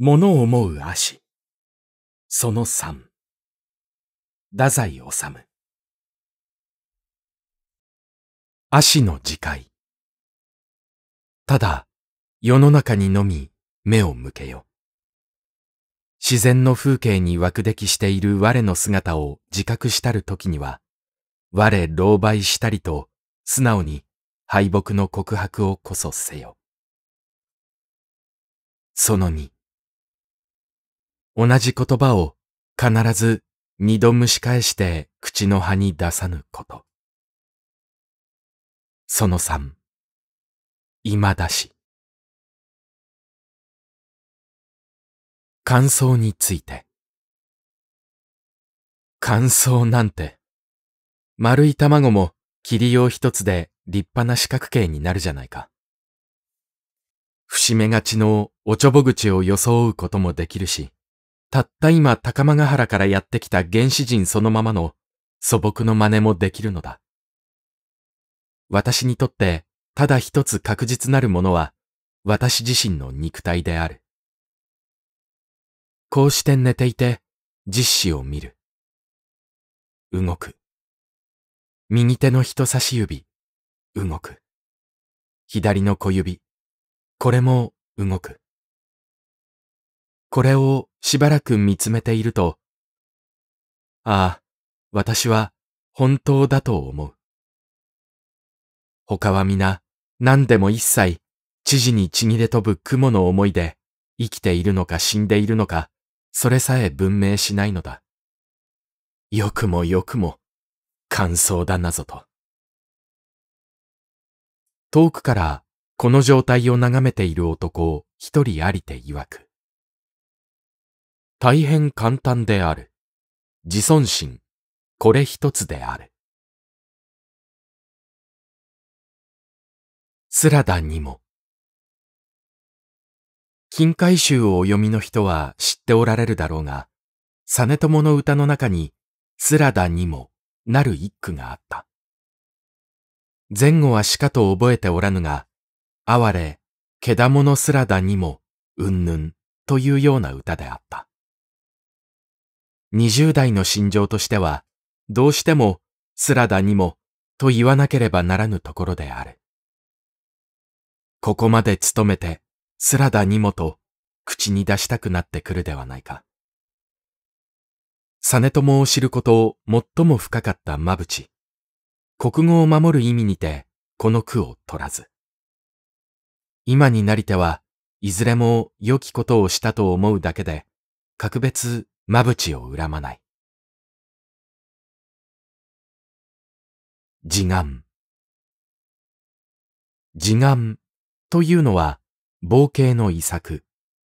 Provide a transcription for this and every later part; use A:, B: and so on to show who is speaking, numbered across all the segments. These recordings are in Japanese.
A: 物を思う足。その三。太宰治。足の自戒。ただ、世の中にのみ目を向
B: けよ。自然の風景に枠出来している我の姿を自覚したる時には、我狼狽したりと素直に敗北の告白をこそせよ。その二。同じ言葉を必ず二度蒸し返して口の葉に出さぬこと。
A: その三、今だし。感想について。感想なんて、丸い卵も切りよ
B: う一つで立派な四角形になるじゃないか。節目がちのおちょぼ口を装うこともできるし、たった今高間ヶ原からやってきた原始人そのままの素朴の真似もできるのだ。私にとってただ一つ確実なるものは私自身の肉体である。こうして寝ていて実子を見る。動く。右手の人差し指、動く。左の小指、これも動く。これをしばらく見つめていると、ああ、私は本当だと思う。他は皆何でも一切知事にちぎれ飛ぶ雲の思いで生きているのか死んでいるのか、それさえ文明しないのだ。よくもよくも、感想だなぞと。遠くからこの状態を眺めている男を
A: 一人ありて曰く。大変簡単である。自尊心、これ一つである。スラダンにも。近海集をお読みの人は知っておられるだろうが、実朝
B: の歌の中に、スラダンにもなる一句があった。前後はしかと覚えておらぬが、哀れ、けだものラダンにも、うんぬんというような歌であった。20代の心情としては、どうしても、スラダにも、と言わなければならぬところである。ここまで努めて、スラダにもと、口に出したくなってくるではないか。実朝を知ることを最も深かったブ淵。国語を守る意味にて、この句を取らず。今になりては、い
A: ずれも良きことをしたと思うだけで、格別まぶちを恨まない。自願。自願というのは、冒険の
B: 遺作、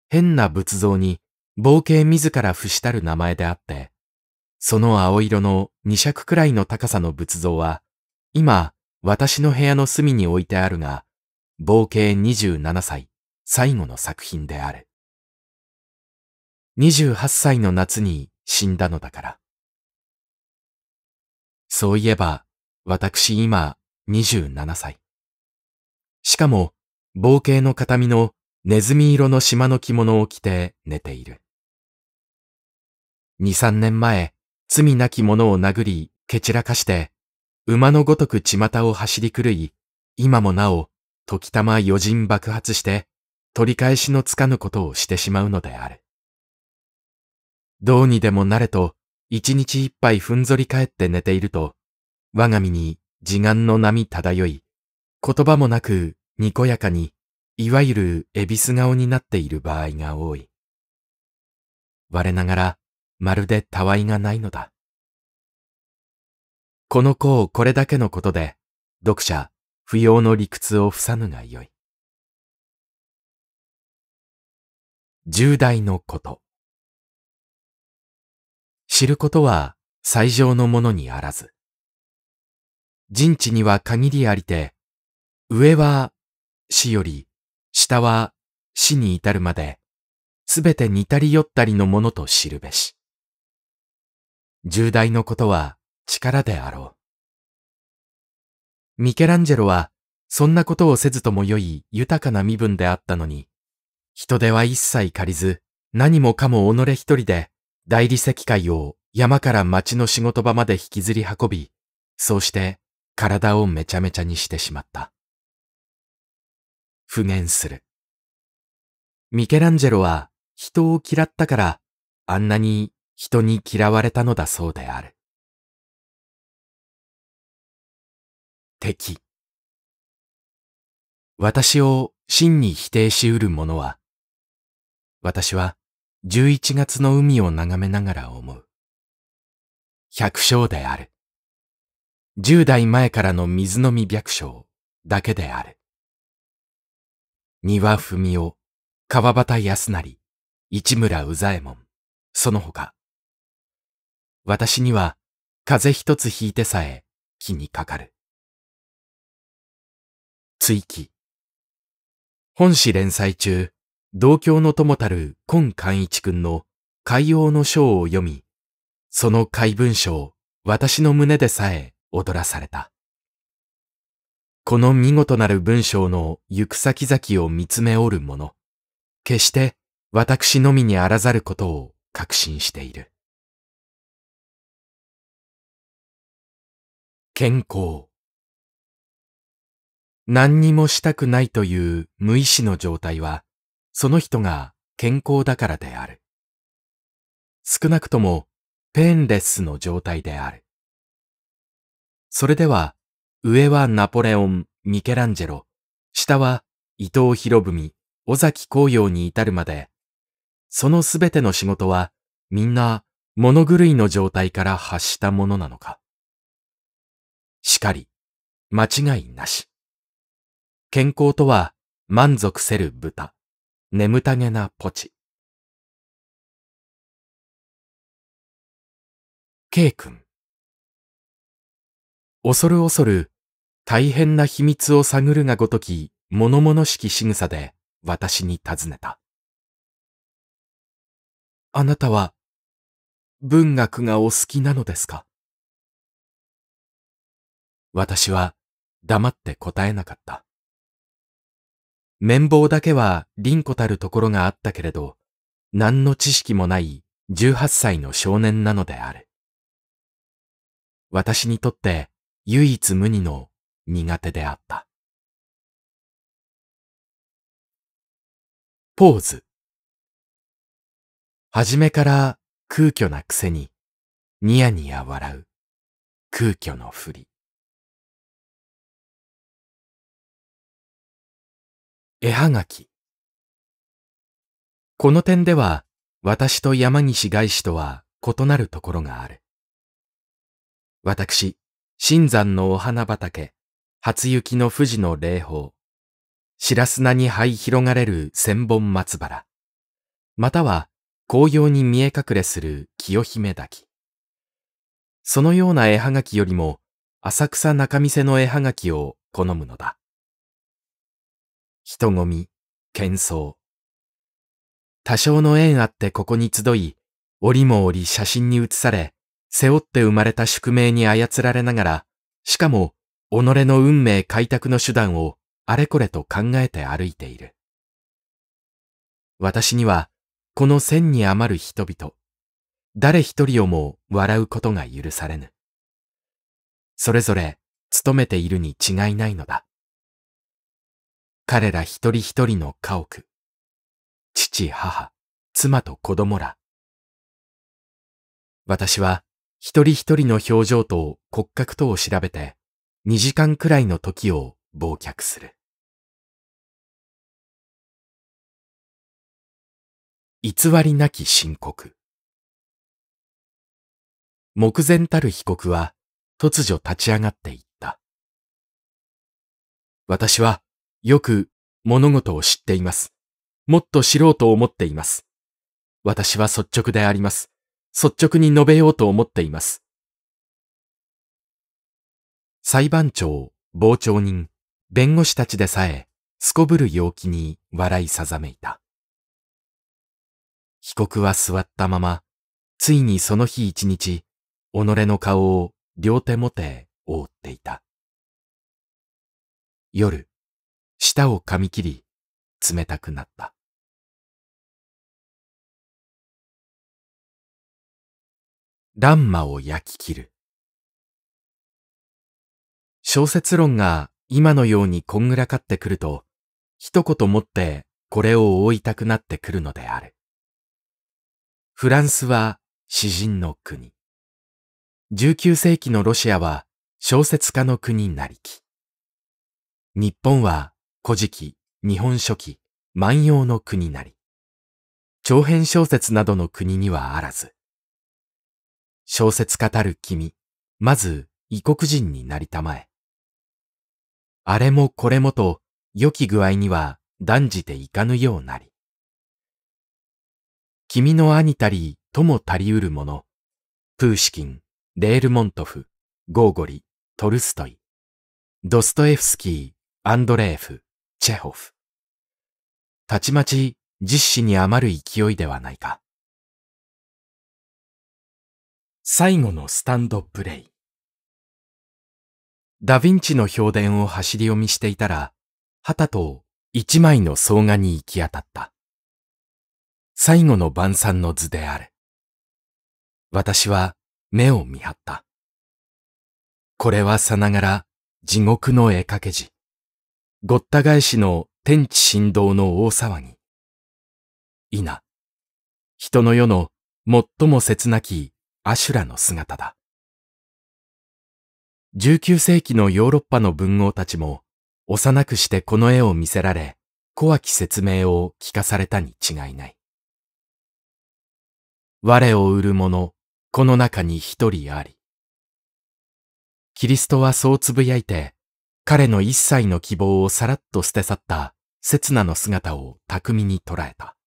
B: 変な仏像に冒険自ら伏したる名前であって、その青色の2尺くらいの高さの仏像は、今、私の部屋の隅に置いてあるが、冒険27歳、最後の
A: 作品である。
B: 28歳の夏に死んだのだから。そういえば、私今、27歳。しかも、冒険の形見のネズミ色の島の着物を着て寝ている。二三年前、罪なき者を殴り、蹴散らかして、馬のごとく巷を走り狂い、今もなお、時たま余人爆発して、取り返しのつかぬことをしてしまうのである。どうにでもなれと、一日一杯ふんぞり返って寝ていると、我が身に自願の波漂い、言葉もなくにこやかに、いわゆるエビス顔になっている場合が多い。我ながら、まるでたわいがないのだ。この子をこれだけのことで、
A: 読者、不要の理屈を伏さぬがよい。重大のこと。
B: 知ることは最上のものにあらず。人知には限りありて、上は死より、下は死に至るまで、すべて似たり寄ったりのものと知るべし。重大のことは力であろう。ミケランジェロは、そんなことをせずとも良い豊かな身分であったのに、人手は一切借りず、何もかも己一人で大理石界を山から町の仕事場まで引きずり運び、そうして体をめちゃめちゃにしてしまった。不言する。
A: ミケランジェロは人を嫌ったからあんなに人に嫌われたのだそうである。敵。私を真に否定しうる者は、
B: 私は11月の海を眺めながら思う。百姓である。10代前からの水飲み百姓だけである。庭文夫、川端康成、市村宇左衛門、その他。
A: 私には風邪一つひいてさえ気にかかる。追記。本誌連載中、
B: 同郷の友たる今寛一君の海洋の章を読み、その怪文章を私の胸でさえ踊らされた。この見事なる文章の行く先々を見つめおるもの、
A: 決して私のみにあらざることを確信している。健康。何にもしたくないという無意志の状態は、
B: その人が健康だからである。少なくともペンレスの状態である。それでは、上はナポレオン、ミケランジェロ、下は伊藤博文、尾崎紅葉に至るまで、そのすべての仕事はみんな物狂いの状態から発したものなのか。しかり、間違
A: いなし。健康とは満足せる豚。眠たげなポチ。K 君。恐る恐る、
B: 大変な秘密を探るがごとき、物々しき仕草で私に尋ねた。
A: あなたは、文学がお好きなのですか私は
B: 黙って答えなかった。綿棒だけは凛子たるところがあったけれど、何の知識もない18歳の少年なのであ
A: る。私にとって唯一無二の苦手であった。ポーズ。はじめから空虚なくせに、ニヤニヤ笑う、空虚のふり。絵はがき。この点では、私と山岸外史とは異なるところ
B: がある。私、新山のお花畑、初雪の富士の霊峰、白砂に灰広がれる千本松原、または紅葉に見え隠れする清姫滝。そのような絵はがきよりも、浅草中見世の絵はがきを好むのだ。人混み、喧騒。多少の縁あってここに集い、折も折写真に写され、背負って生まれた宿命に操られながら、しかも、己の運命開拓の手段をあれこれと考えて歩いている。私には、この千に余る人々、誰一人をも笑うことが許されぬ。それぞれ、努めているに違
A: いないのだ。彼ら一人一人の家屋。父、母、妻と子供ら。私
B: は一人一人の表情と骨格とを調べて、二時間くらいの
A: 時を忘却する。偽りなき申告。目前たる被告は突如立ち上がっていった。
B: 私はよく物事を知っています。もっと知ろうと思っています。私は率直であります。率直に述べようと思っています。裁判長、傍聴人、弁護士たちでさえ、すこぶる陽気に笑いさざめいた。被告は座ったまま、ついにその日一日、己の顔を両手もて覆っていた。
A: 夜、舌を噛み切り、冷たくなった。ンマを焼き切る。小説論が
B: 今のようにこんぐらかってくると、一言もってこれを覆いたくなってくるのである。フランスは詩人の国。19世紀のロシアは小説家の国なりき。日本は古事記、日本書紀、万葉の国なり。長編小説などの国にはあらず。小説語る君、まず異国人になりたまえ。あれもこれもと、良き具合には断じていかぬようなり。君の兄たり、とも足りうるもの。プーシキン、レールモントフ、ゴーゴリ、トルストイ、ドスト
A: エフスキー、アンドレーフ、チェホフ。たちまち実施に余る勢いではないか。最後のスタンドプレイ。ダヴィンチの評伝
B: を走り読みしていたら、旗と一枚の草画に行き当たった。最後の晩餐の図である。私は目を見張った。これはさながら地獄の絵掛け字。ごった返しの天地振動の大騒ぎ。いな、人の世の最も切なきアシュラの姿だ。19世紀のヨーロッパの文豪たちも幼くしてこの絵を見せられ、怖き説明を聞かされたに違いない。我を売る者、この中に一人あり。キリストはそうつぶやいて、彼の一切の希望をさらっと捨て去った刹那の姿を巧みに捉えた。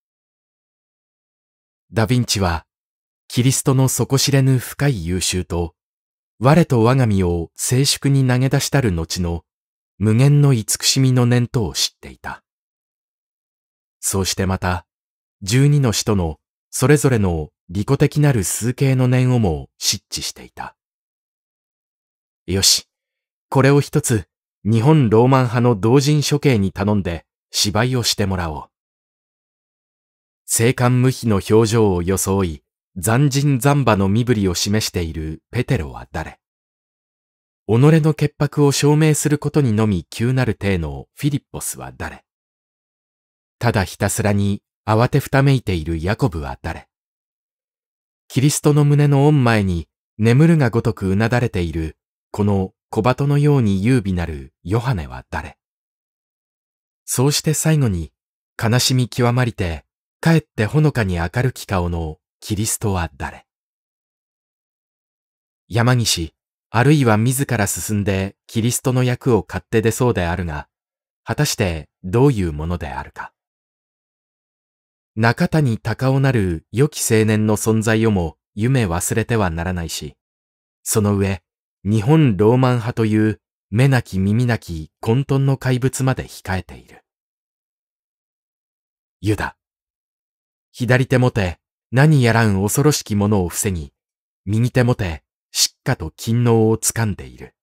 B: ダヴィンチは、キリストの底知れぬ深い優秀と、我と我が身を静粛に投げ出したる後の無限の慈しみの念頭を知っていた。そうしてまた、十二の使徒のそれぞれの利己的なる数形の念をも失知していた。よし、これを一つ日本ローマン派の同人処刑に頼んで芝居をしてもらおう。生観無比の表情を装い、残人残馬の身振りを示しているペテロは誰己の潔白を証明することにのみ急なる体のフィリッポスは誰ただひたすらに慌てふためいているヤコブは誰キリストの胸の御前に眠るがごとくうなだれているこの小鳩のように優美なるヨハネは誰そうして最後に、悲しみ極まりて、かえってほのかに明るき顔のキリストは誰山岸、あるいは自ら進んでキリストの役を買って出そうであるが、果たしてどういうものであるか。中谷高尾なる良き青年の存在をも夢忘れてはならないし、その上、日本ローマン派という目なき耳なき混沌の怪物まで控えている。ユダ。左手もて何やらん恐ろしきものを防ぎ、右手もてしっかと勤能を掴んでいる。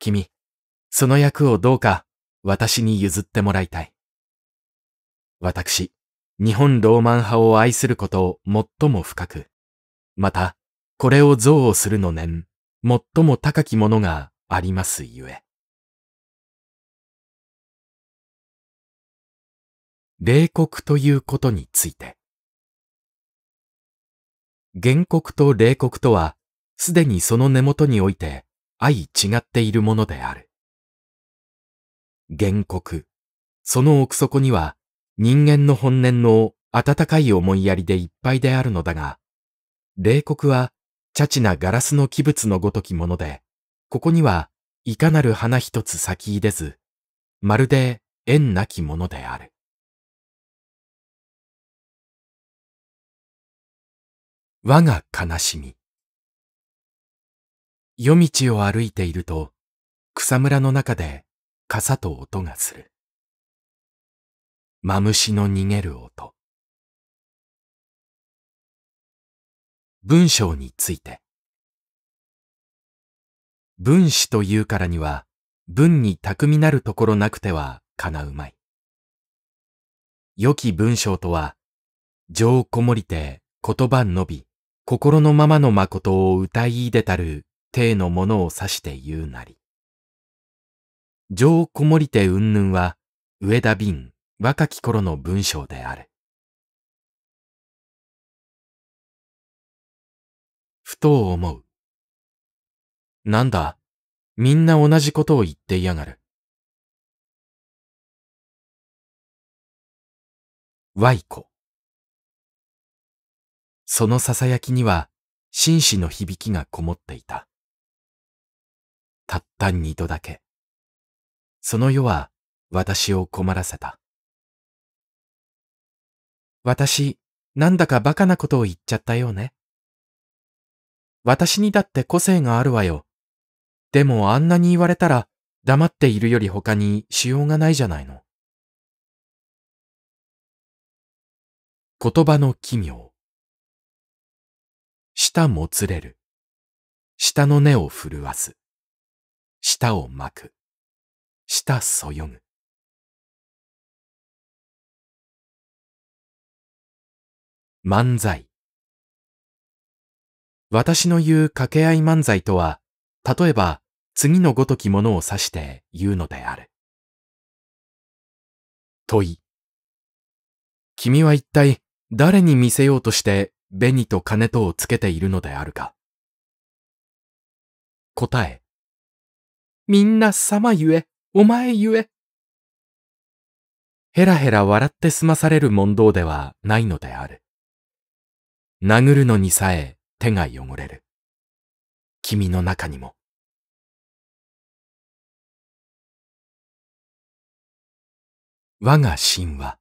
B: 君、その役をどうか私に譲ってもらいたい。私、日本ローマン派を愛することを最も深く、また、
A: これを憎悪するの念、最も高きものがありますゆえ。冷酷ということについて。原告と
B: 冷酷とは、すでにその根元において相違っているものである。原告、その奥底には人間の本年の温かい思いやりでいっぱいであるのだが、冷酷は茶地なガラスの器物のごときもので、ここにはいかなる花
A: 一つ咲き出ず、まるで縁なきものである。我が悲しみ。夜道を歩いていると、草むらの中で傘と音がする。マムシの逃げる音。文章について。分子というからには、
B: 文に巧みなるところなくてはかなうまい。良き文章とは、情こもりて言葉伸び、心のままの誠を歌い出たる体のものを指して言うなり。
A: 情こもりて云々は、上田敏、若き頃の文章である。ふと思う。なんだ、みんな同じことを言っていやがる。ワイコ。その囁きには、紳士の響きがこもっていた。たった二度だけ。
B: その世は私を困らせた。私、なんだかバカなことを言っちゃったようね。私にだって個性があるわよ。でもあんなに言われたら
A: 黙っているより他にしようがないじゃないの。言葉の奇妙。舌もつれる。舌の根を震わす。舌を巻く。舌そよぐ。漫才。私の言う掛け合い漫才とは、例えば次のごときものを指し
B: て言うのである。問い。君は一体誰に見せようとして紅と金とをつけているのであ
A: るか答え。みんな様ゆえ、お前ゆえ。ヘラヘラ笑って済まされる問答ではないのである。殴るのにさえ手が汚れる。君の中にも。我が神話。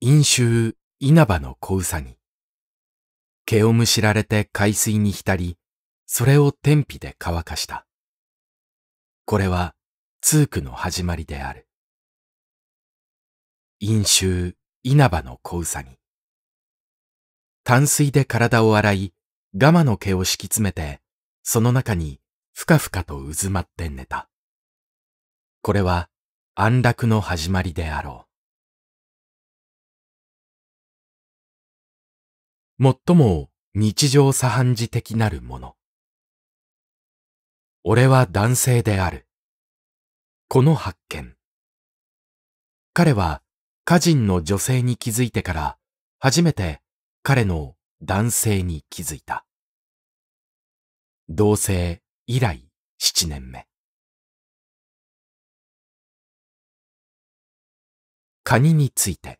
A: 陰衆稲葉の小うさぎ。毛を
B: むしられて海水に浸り、それを天日で乾かした。これは通句の始まりである。陰衆稲葉の小うさぎ。淡水で体を洗い、ガマの毛を敷き詰めて、その中にふかふかと渦まって
A: 寝た。これは安楽の始まりであろう。最も日常茶飯事的なるもの。俺は男性
B: である。この発見。彼は歌人の女性に気づいてから初めて彼の男性に
A: 気づいた。同棲以来7年目。カニについて。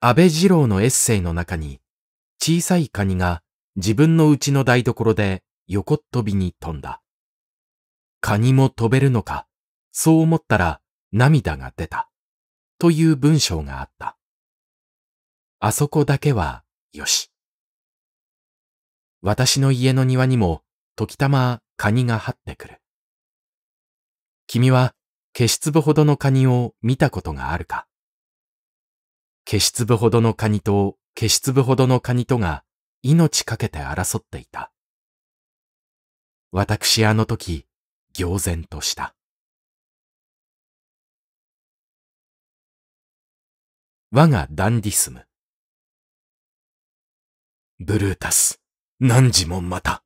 A: 安倍二郎のエッセイの中に、
B: 小さいカニが自分の家の台所で横っ飛びに飛んだ。カニも飛べるのか、そう思ったら涙が出た、という文章があった。あそこだけはよし。私の家の庭にも時たまカニが張ってくる。君は消し粒ほどのカニを見たことがあるか消し粒ほどのカニと消し粒ほどのカニ
A: とが命かけて争っていた。私あの時、行然とした。我がダンディスム。ブルータス、何時もまた。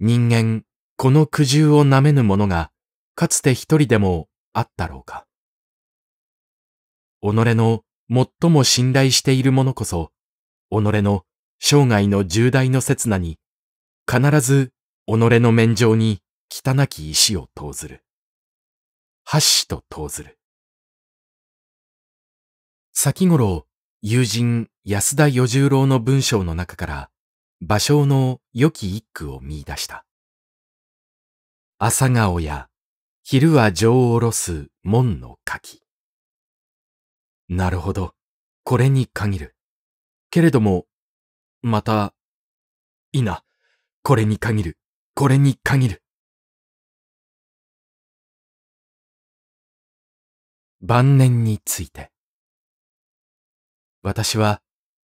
B: 人間、この苦渋を舐めぬ者が、かつて一人でもあったろうか。己の最も信頼している者こそ、己の生涯の重大の刹那に、必ず己の面上に汚き石を投ずる。箸と投ずる。先頃、友人安田四十郎の文章の中から芭蕉の良き一句を見出した。朝顔や昼は情をろす門の柿。なるほど。これに限る。
A: けれども、また、いな。これに限る。これに限る。晩年について。私
B: は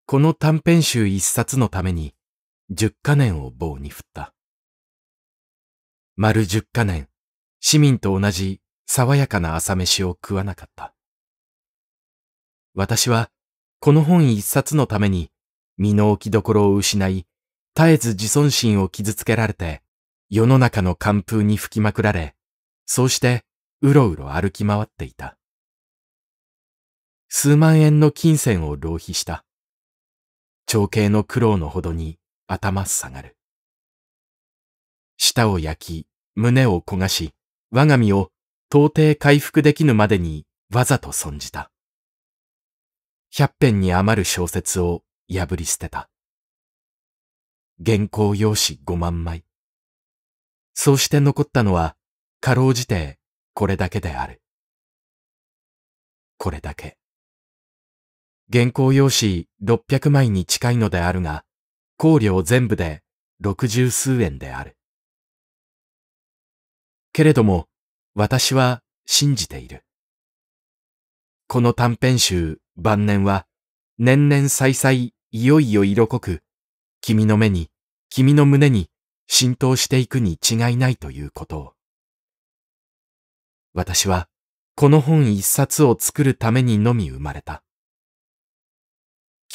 B: この短編集一冊のために、十カ年を棒に振った。丸十カ年、市民と同じ爽やかな朝飯を食わなかった。私は、この本一冊のために、身の置き所を失い、絶えず自尊心を傷つけられて、世の中の寒風に吹きまくられ、そうして、うろうろ歩き回っていた。数万円の金銭を浪費した。長兄の苦労のほどに頭下がる。舌を焼き、胸を焦がし、我が身を到底回復できぬまでにわざと損じた。百遍に余る小説を破り捨てた。原稿用紙5万枚。そうして残ったのは、かろうじてこれだけである。これだけ。原稿用紙600枚に近いのであるが、考料全部で60数円である。けれども、私は信じている。この短編集、晩年は、年々再々、いよいよ色濃く、君の目に、君の胸に浸透していくに違いないということを。私は、この本一冊を作るためにのみ生まれた。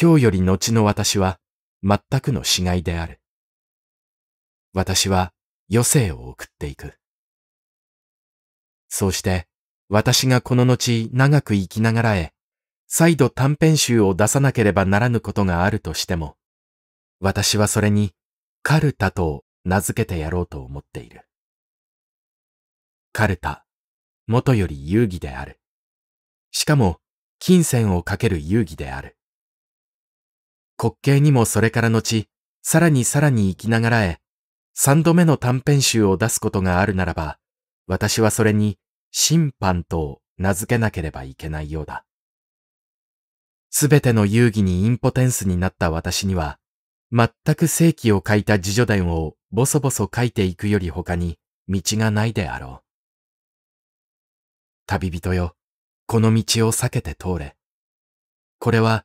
B: 今日より後の私は全くの死骸である。私は余生を送っていく。そうして私がこの後長く生きながらへ、再度短編集を出さなければならぬことがあるとしても、私はそれにカルタと名付けてやろうと思っている。カルタ、元より遊戯である。しかも、金銭をかける遊戯である。滑稽にもそれから後、さらにさらに生きながらへ、三度目の短編集を出すことがあるならば、私はそれに、審判と名付けなければいけないようだ。すべての遊戯にインポテンスになった私には、全く正規を書いた自助伝をぼそぼそ書いていくより他に道がないであろう。旅人よ、この道を避けて通れ。これは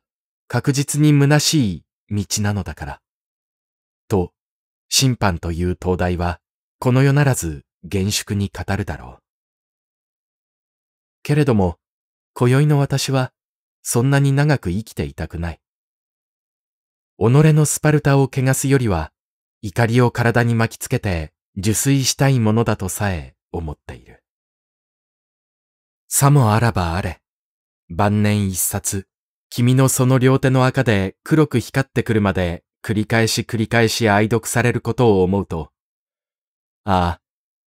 B: 確実に虚しい道なのだから。と、審判という灯台は、この世ならず厳粛に語るだろう。けれども、今宵の私は、そんなに長く生きていたくない。己のスパルタを汚すよりは、怒りを体に巻きつけて受水したいものだとさえ思っている。さもあらばあれ、晩年一冊、君のその両手の赤で黒く光ってくるまで繰り返し繰り返し愛読されることを思うと、ああ、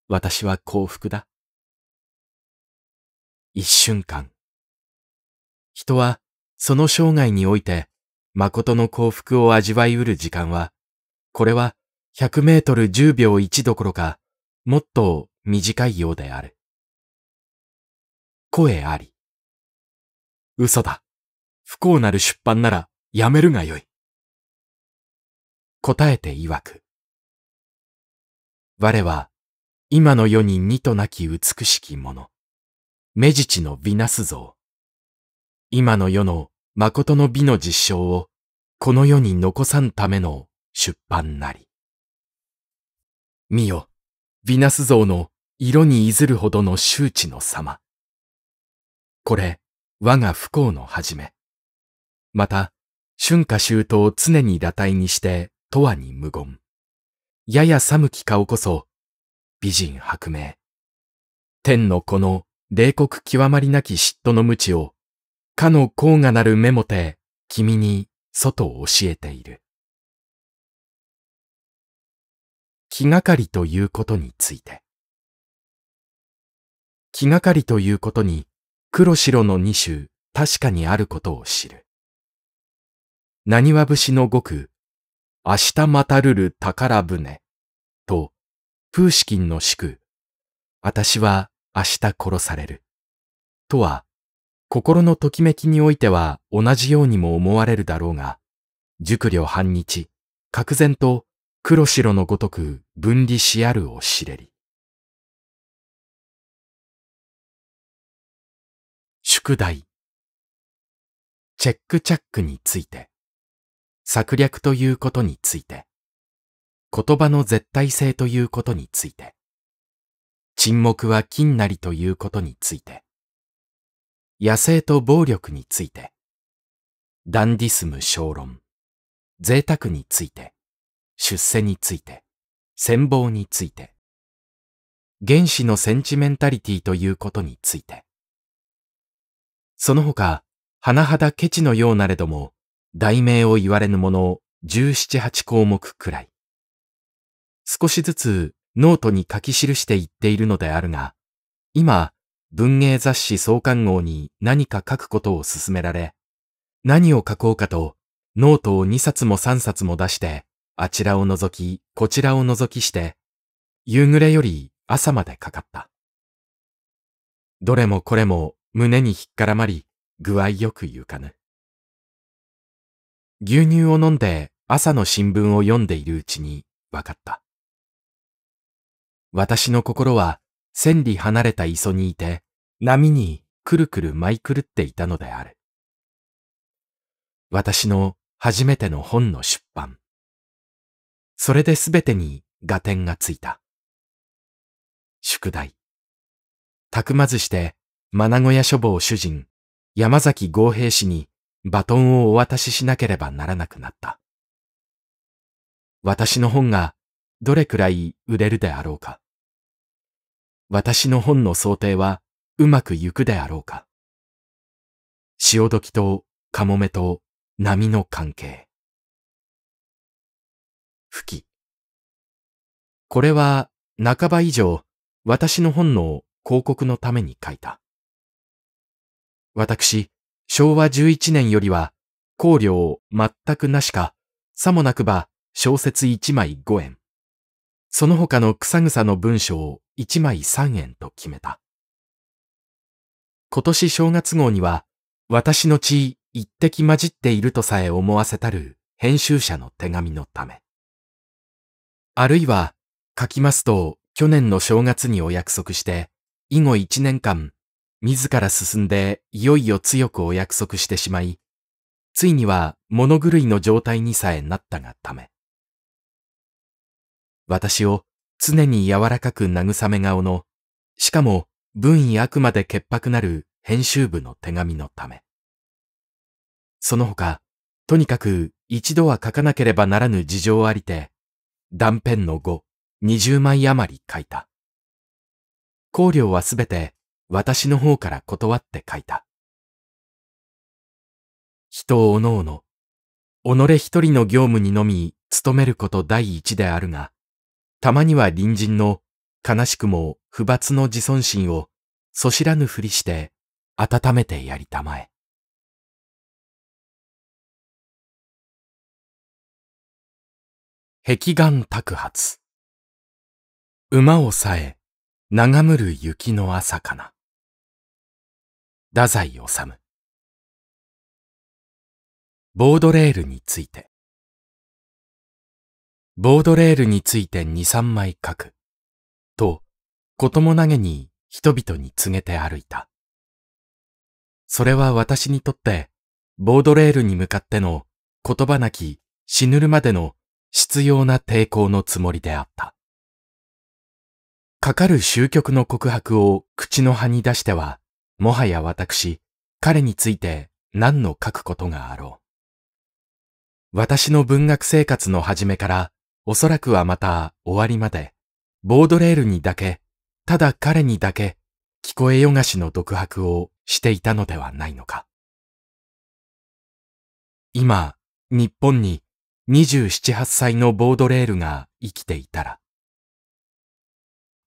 B: 私は幸福だ。一瞬間。人はその生涯において誠の幸福を味わいうる時間は、これは100メートル10秒1どころか、もっと短いようである。
A: 声あり。嘘だ。不幸なる出版ならやめるがよい。答えて曰く。
B: 我は今の世に二となき美しきもの。目ちのヴィナス像。今の世の誠の美の実証をこの世に残さんための出版なり。見よ、ヴィナス像の色にいずるほどの周知の様。これ、我が不幸の始め。また、春夏秋冬を常に堕体にして、永遠に無言。やや寒き顔こそ、美人薄明。天のこの冷酷極まりなき嫉妬の無知を、かの高がなる目もて、君に
A: 外を教えている。気がかりということについて。気がかりというこ
B: とに、黒白の二種確かにあることを知る。何は節のごく、明日またるる宝船、と、風キンの祝、私は明日殺される。とは、心のときめきにおいては同じようにも思われるだろう
A: が、熟慮半日、格然と黒白のごとく分離しあるを知れり。宿題。チェックチャックについて。
B: 策略ということについて、言葉の絶対性ということについて、沈黙は金なりということについて、野生と暴力について、ダンディスム小論、贅沢について、出世について、戦望について、原始のセンチメンタリティということについて、その他、甚だケチのようなれども、題名を言われぬものを十七八項目くらい。少しずつノートに書き記していっているのであるが、今、文芸雑誌創刊号に何か書くことを勧められ、何を書こうかと、ノートを二冊も三冊も出して、あちらを覗き、こちらを覗きして、夕暮れより朝までかかった。どれもこれも胸にひっからまり、具合よく行かぬ。牛乳を飲んで朝の新聞を読んでいるうちに分かった。私の心は千里離れた磯にいて波にくるくる舞い狂っていたのである。私の初めての本の出版。それで全てに合点がついた。宿題。たくまずして、マナゴヤ書房主人、山崎豪平氏にバトンをお渡ししなければならなくなった。私の本がどれくらい売れるであろうか。私の本の想定はうまくいく
A: であろうか。潮時とカモメと波の関係。吹き。こ
B: れは半ば以上私の本の広告のために書いた。私、昭和11年よりは、考慮全くなしか、さもなくば小説1枚5円。その他の草草の文章を1枚3円と決めた。今年正月号には、私の血一滴混じっているとさえ思わせたる編集者の手紙のため。あるいは、書きますと去年の正月にお約束して、以後1年間自ら進んでいよいよ強くお約束してしまい、ついには物狂いの状態にさえなったがため。私を常に柔らかく慰め顔の、しかも文意あくまで潔白なる編集部の手紙のため。その他、とにかく一度は書かなければならぬ事情ありて、断片の5、20
A: 枚余り書いた。考慮はすべて私の方から断って書いた。人おのお
B: の、己一人の業務にのみ努めること第一であるが、たまには隣人の悲しくも不罰の自尊心をそしらぬふりして
A: 温めてやりたまえ。壁岩拓発馬をさえ、眺むる雪の朝かな。太宰治ボードレールについてボードレールについて二三枚
B: 書くとこともなげに人々に告げて歩いたそれは私にとってボードレールに向かっての言葉なき死ぬるまでの必要な抵抗のつもりであったかかる終局の告白を口の端に出してはもはや私、彼について何の書くことがあろう。私の文学生活の始めから、おそらくはまた終わりまで、ボードレールにだけ、ただ彼にだけ、聞こえよがしの独白をしていたのではないのか。今、日本に27、8歳のボードレールが生きていたら、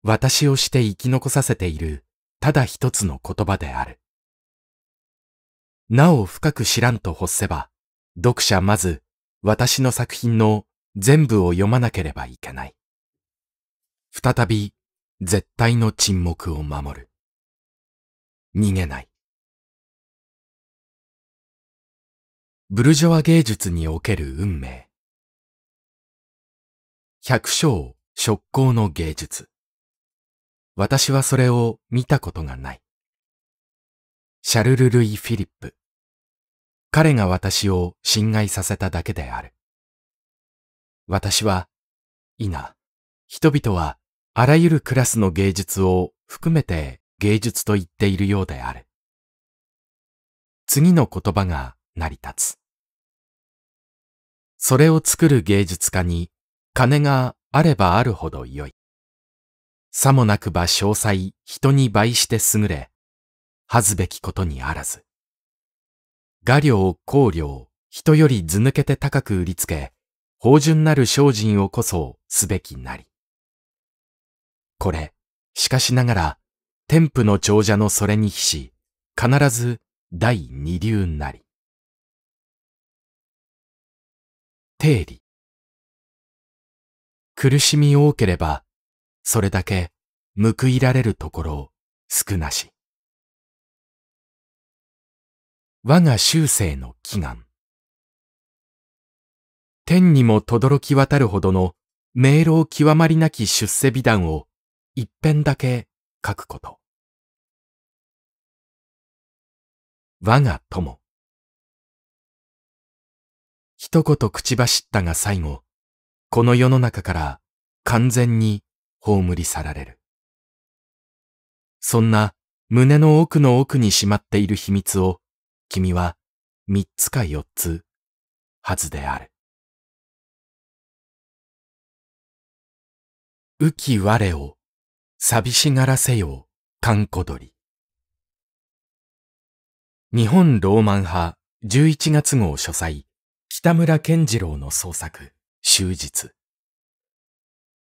B: 私をして生き残させているただ一つの言葉である。なお深く知らんと欲せば、読者まず私の作品の全部を読まなければいけない。
A: 再び絶対の沈黙を守る。逃げない。ブルジョワ芸術における運命。百姓、職工の芸術。私はそれを見たことがない。
B: シャルル・ルイ・フィリップ。彼が私を侵害させただけである。私は、いな、人々はあらゆるクラスの芸術を含めて芸術と言っているようである。次の言葉が成り立つ。それを作る芸術家に金があればあるほど良い。さもなくば詳細人に倍して優れ、恥ずべきことにあらず。画料、香料、人より図抜けて高く売りつけ、芳醇なる精進をこそすべきなり。これ、しかしながら、天賦の長者のそれに比し、
A: 必ず第二流なり。定理。苦しみ多ければ、それだけ報いられるところ少なし。我が終生の祈願。天にも轟き渡るほどの明朗極まりなき出世美談を一遍だけ書くこと。我が友。一言口走ったが最後、この世の中から完全に
B: 葬り去られる。そんな胸の奥の
A: 奥にしまっている秘密を君は三つか四つはずである。浮き我を寂しがらせよう、観古鳥。
B: 日本ローマン派11月号書斎北村健次郎の創作、終日。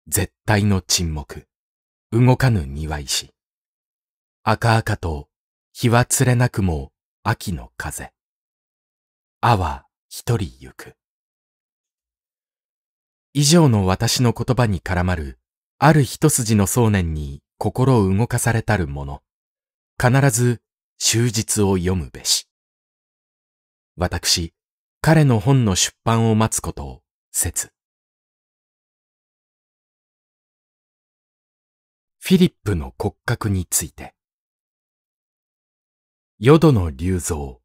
B: 絶対の沈黙。動かぬ庭石。赤々と、日は連れなくも秋の風。あは一人行く。以上の私の言葉に絡まる、ある一筋の想念に心を動かされたるもの。必ず、
A: 終日を読むべし。私、彼の本の出版を待つことを、説。フィリップの骨格について。淀の隆造、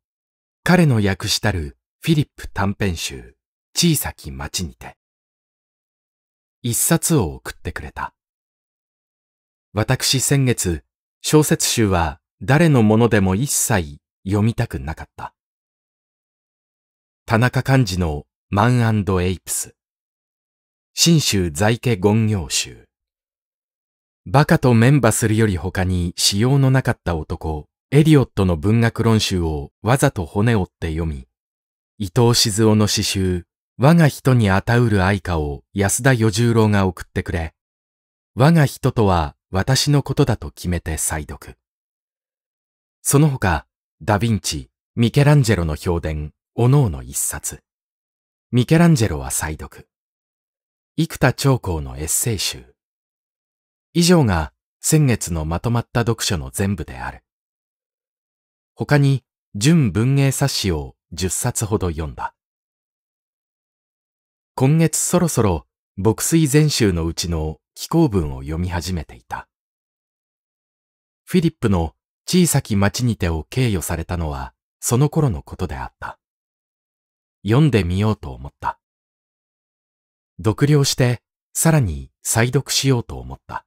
A: 彼の訳したるフィリップ短編集、
B: 小さき町にて。一冊を送ってくれた。私先月、小説集は誰のものでも一切読みたくなかった。田中漢字のマンエイプス。新州在家言行集。バカとメンバするより他に仕様のなかった男、エリオットの文学論集をわざと骨折って読み、伊藤静夫の詩集、我が人にあたうる愛歌を安田与十郎が送ってくれ、我が人とは私のことだと決めて再読。その他、ダヴィンチ、ミケランジェロの評伝、おのおの一冊。ミケランジェロは再読。生田長江のエッセイ集。以上が先月のまとまった読書の全部である。他に純文芸冊子を10冊ほど読んだ。今月そろそろ牧水全集のうちの気候文を読み始めていた。フィリップの小さき町にてを敬意されたのはその頃のことであった。読んでみよう
A: と思った。
B: 読了してさらに再読しようと思った。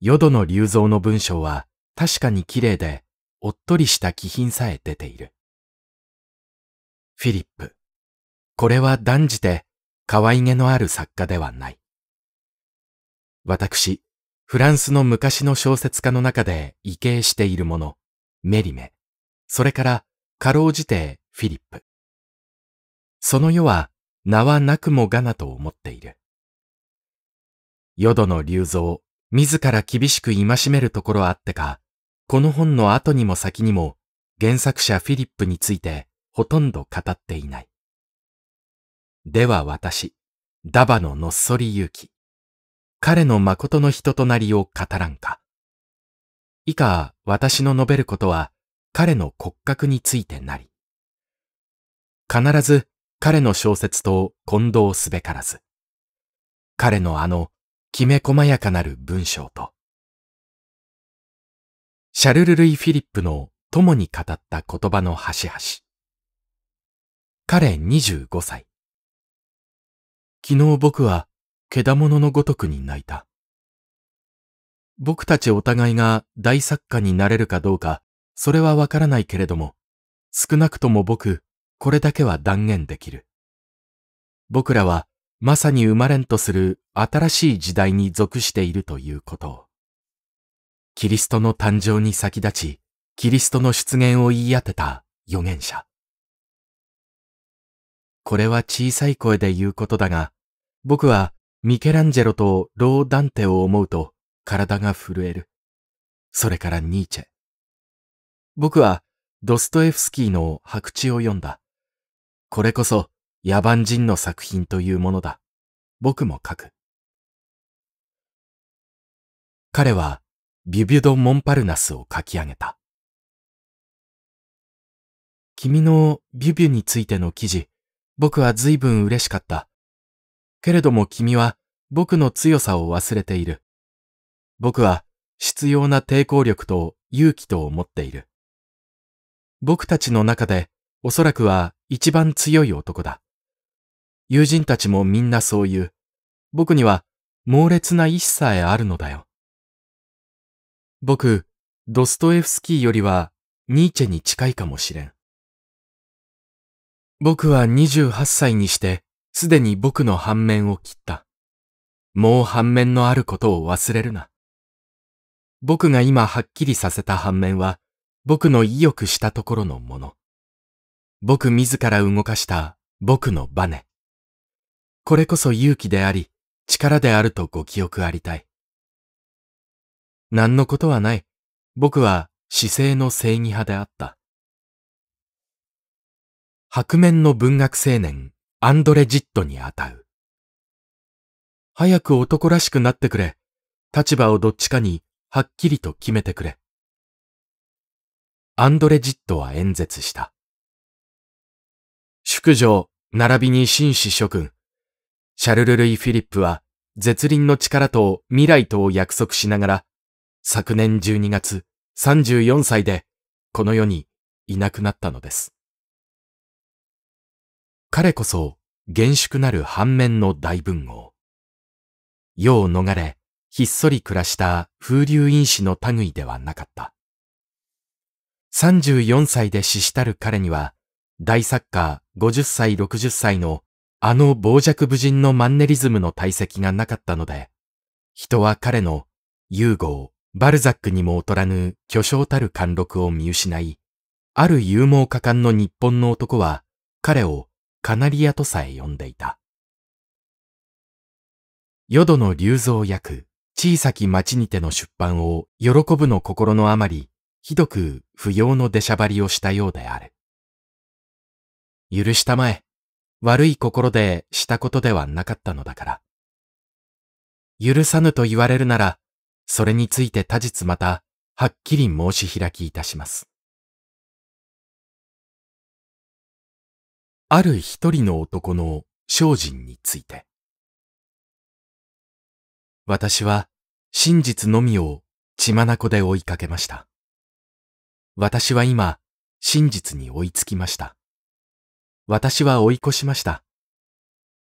B: 淀の竜造の文章は確かに綺麗で、おっとりした気品さえ出ている。フィリップ。これは断じて可愛げのある作家ではない。私、フランスの昔の小説家の中で異形しているもの、メリメ、それからかろうじてフィリップ。その世は名はなくもがなと思っている。淀の竜造自ら厳しく戒めるところあってか、この本の後にも先にも原作者フィリップについてほとんど語っていない。では私、ダバののっそり勇気。彼の誠の人となりを語らんか。以下、私の述べることは彼の骨格についてなり。必ず彼の小説と混同すべからず。彼のあのきめ細やかなる文章と、シャルル・ルイ・フィリップの共に語った言葉の端々。彼25歳。昨日僕は、けだもののごとくに泣いた。僕たちお互いが大作家になれるかどうか、それはわからないけれども、少なくとも僕、これだけは断言できる。僕らはまさに生まれんとする新しい時代に属しているということを。キリストの誕生に先立ち、キリストの出現を言い当てた預言者。これは小さい声で言うことだが、僕はミケランジェロとロー・ダンテを思うと体が震える。それからニーチェ。僕はドストエフスキーの白痴を読んだ。これこそ野蛮人の作品というものだ。僕も書く。
A: 彼はビビュド・モンパルナスを書き上げた。君のビュビュについての記事、
B: 僕は随分嬉しかった。けれども君は僕の強さを忘れている。僕は必要な抵抗力と勇気と思っている。僕たちの中でおそらくは一番強い男だ。友人たちもみんなそう言う。僕には猛烈
A: な意志さえあるのだよ。僕、ドストエフスキーよりはニーチェに近いかもしれん。僕は
B: 28歳にしてすでに僕の反面を切った。もう反面のあることを忘れるな。僕が今はっきりさせた反面は、僕の意欲したところのもの。僕自ら動かした僕のバネ。これこそ勇気であり、力であるとご記憶ありたい。何のことはない。僕は姿勢の正義派であった。白面の文学青年、アンドレ・ジットにあたう。早く男らしくなってくれ。立場をどっちかにはっきりと決めてくれ。アンドレ・ジットは演説した。宿女、並びに紳士諸君、シャルル・ルイ・フィリップは、絶輪の力と未来とを約束しながら、昨年12月34歳で、この世にいなくなったのです。彼こそ、厳粛なる反面の大文豪。世を逃れ、ひっそり暮らした風流因子の類ではなかった。34歳で死したる彼には、大作家50歳60歳のあの傍若無人のマンネリズムの体積がなかったので、人は彼の、ユーゴー、バルザックにも劣らぬ巨匠たる貫禄を見失い、ある勇猛果敢の日本の男は、彼をカナリアとさえ呼んでいた。淀の流蔵役、小さき町にての出版を喜ぶの心のあまり、ひどく不要の出しゃばりをしたようである。許したまえ。悪い心でしたことではなかったのだから。許さ
A: ぬと言われるなら、それについて他日また、はっきり申し開きいたします。ある一人の男の精進について。
B: 私は真実のみを血眼で追いかけました。私は今、真実に追いつきました。私は追い越しました。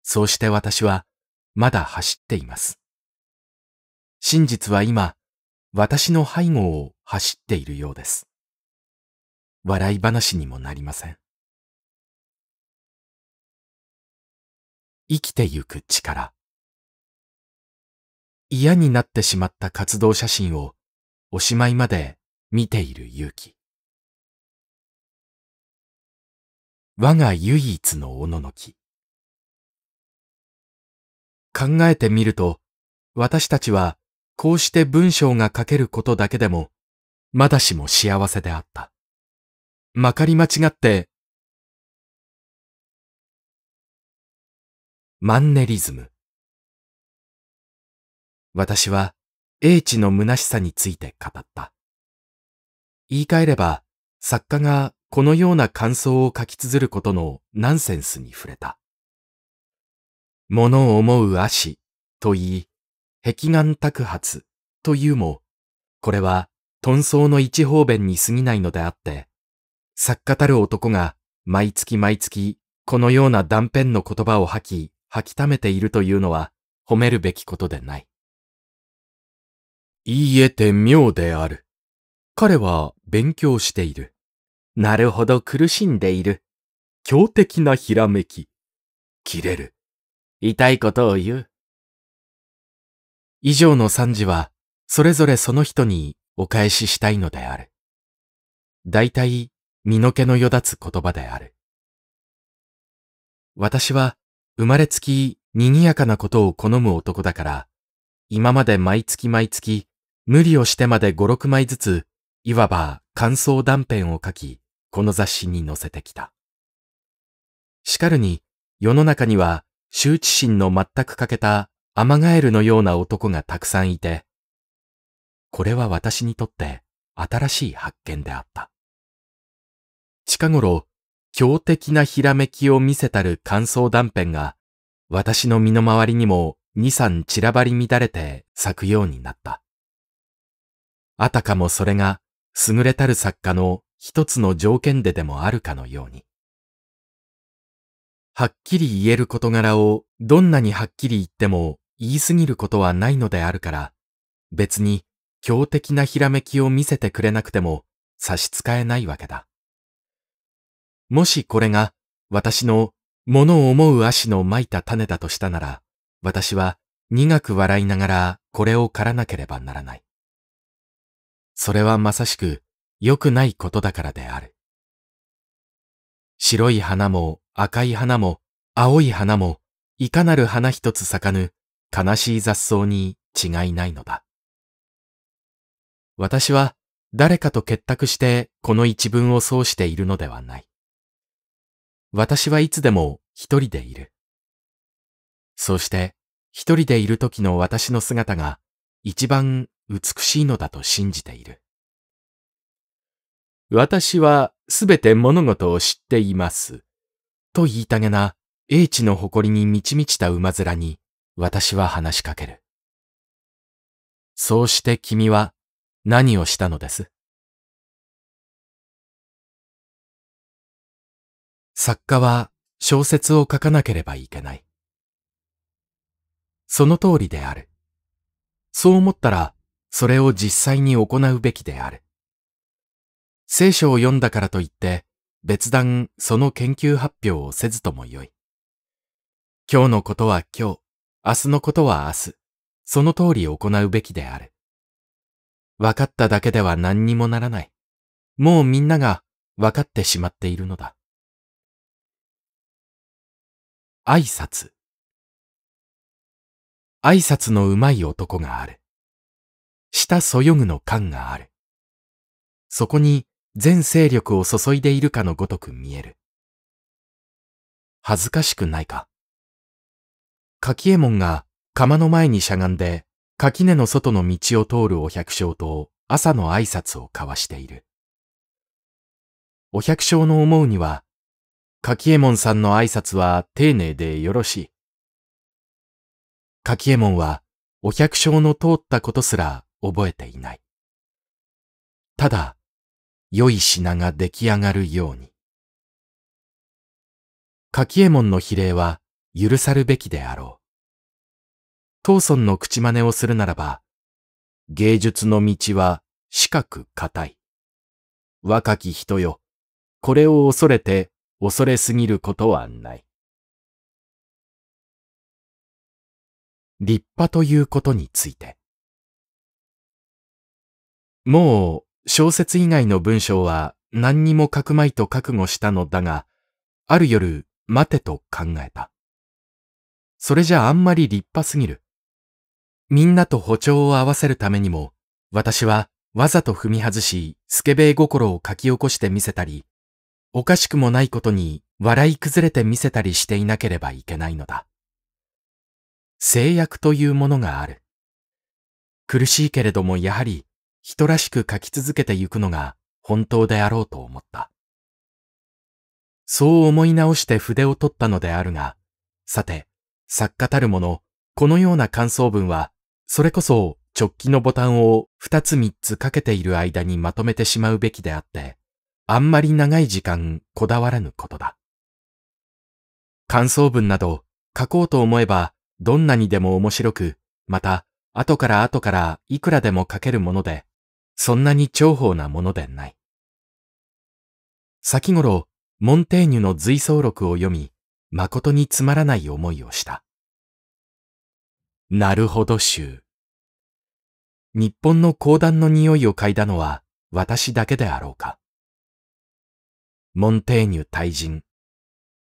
B: そうして私は、まだ走っています。
A: 真実は今、私の背後を走っているようです。笑い話にもなりません。生きてゆく力。嫌になってしまった活動写真をおしまいまで見ている勇気。我が唯一のおののき。考えてみると、私
B: たちはこうして文章が書けることだけでも、まだしも幸せで
A: あった。まかり間違って、マンネリズム。私は、英知の虚しさについて語った。言い換え
B: れば、作家がこのような感想を書き綴ることのナンセンスに触れた。物を思う足と言い、壁眼卓発というも、これは遁走の一方便に過ぎないのであって、作家たる男が毎月毎月このような断片の言葉を吐き、吐き溜めているというのは褒めるべきことでない。言い得て妙である。彼は勉強している。なるほど苦しんでいる。強敵なひらめき。切れる。痛いことを言う。以上の三字は、それぞれその人にお返ししたいのである。大体、身の毛のよだつ言葉である。私は、生まれつき、賑やかなことを好む男だから、今まで毎月毎月、無理をしてまで五六枚ずつ、いわば感想断片を書き、この雑誌に載せてきた。しかるに、世の中には羞恥心の全く欠けたアマガエルのような男がたくさんいて、これは私にとって新しい発見であった。近頃、強敵なひらめきを見せたる感想断片が、私の身の回りにも二三散らばり乱れて咲くようになった。あたかもそれが優れたる作家の一つの条件ででもあるかのように。はっきり言える事柄をどんなにはっきり言っても言い過ぎることはないのであるから、別に強敵なひらめきを見せてくれなくても差し支えないわけだ。もしこれが私の物を思う足の蒔いた種だとしたなら、私は苦く笑いながらこれを刈らなければならない。それはまさしく良くないことだからである。白い花も赤い花も青い花もいかなる花一つ咲かぬ悲しい雑草に違いないのだ。私は誰かと結託してこの一文をそうしているのではない。私はいつでも一人でいる。そうして一人でいる時の私の姿が一番美しいのだと信じている。私はすべて物事を知っています。と言いたげな英知の誇りに満ち満ちた馬面に私は話しかける。
A: そうして君は何をしたのです作家は小説を書かなければいけない。その通りである。
B: そう思ったら、それを実際に行うべきである。聖書を読んだからといって、別段その研究発表をせずともよい。今日のことは今日、明日のことは明日、その通り行うべきである。分かっただけでは何にもならない。も
A: うみんなが分かってしまっているのだ。挨拶。挨拶のうまい男がある。下そよぐの感がある。そこに
B: 全勢力を注いでいるかのごとく見える。恥ずかしくないか。柿右衛門が釜の前にしゃがんで垣根の外の道を通るお百姓と朝の挨拶を交わしている。お百姓の思うには、柿右衛門さんの挨拶は丁寧でよろしい。柿右衛門はお百姓の通ったことすら覚えていない。ただ、良い品が出来上がるように。柿右衛門の比例は許さるべきであろう。当村の口真似をするならば、芸術の道は四角固い。
A: 若き人よ、これを恐れて恐れすぎることはない。立派ということについて。もう小説以外の文章
B: は何にも書くまいと覚悟したのだが、ある夜、待てと考えた。それじゃあんまり立派すぎる。みんなと歩調を合わせるためにも、私はわざと踏み外し、スケベー心を書き起こしてみせたり、おかしくもないことに笑い崩れてみせたりしていなければいけないのだ。制約というものがある。苦しいけれどもやはり人らしく書き続けてゆくのが本当であろうと思った。そう思い直して筆を取ったのであるが、さて、作家たるもの、このような感想文は、それこそ直帰のボタンを二つ三つかけている間にまとめてしまうべきであって、あんまり長い時間こだわらぬことだ。感想文など書こうと思えばどんなにでも面白く、また後から後からいくらでも書けるもので、そんなに重宝なものでない。先頃、モンテーニュの随想録を読み、誠につまらない思いをした。なるほど州。日本の講談の匂いを嗅いだのは私だけであろうか。モンテーニュ退陣。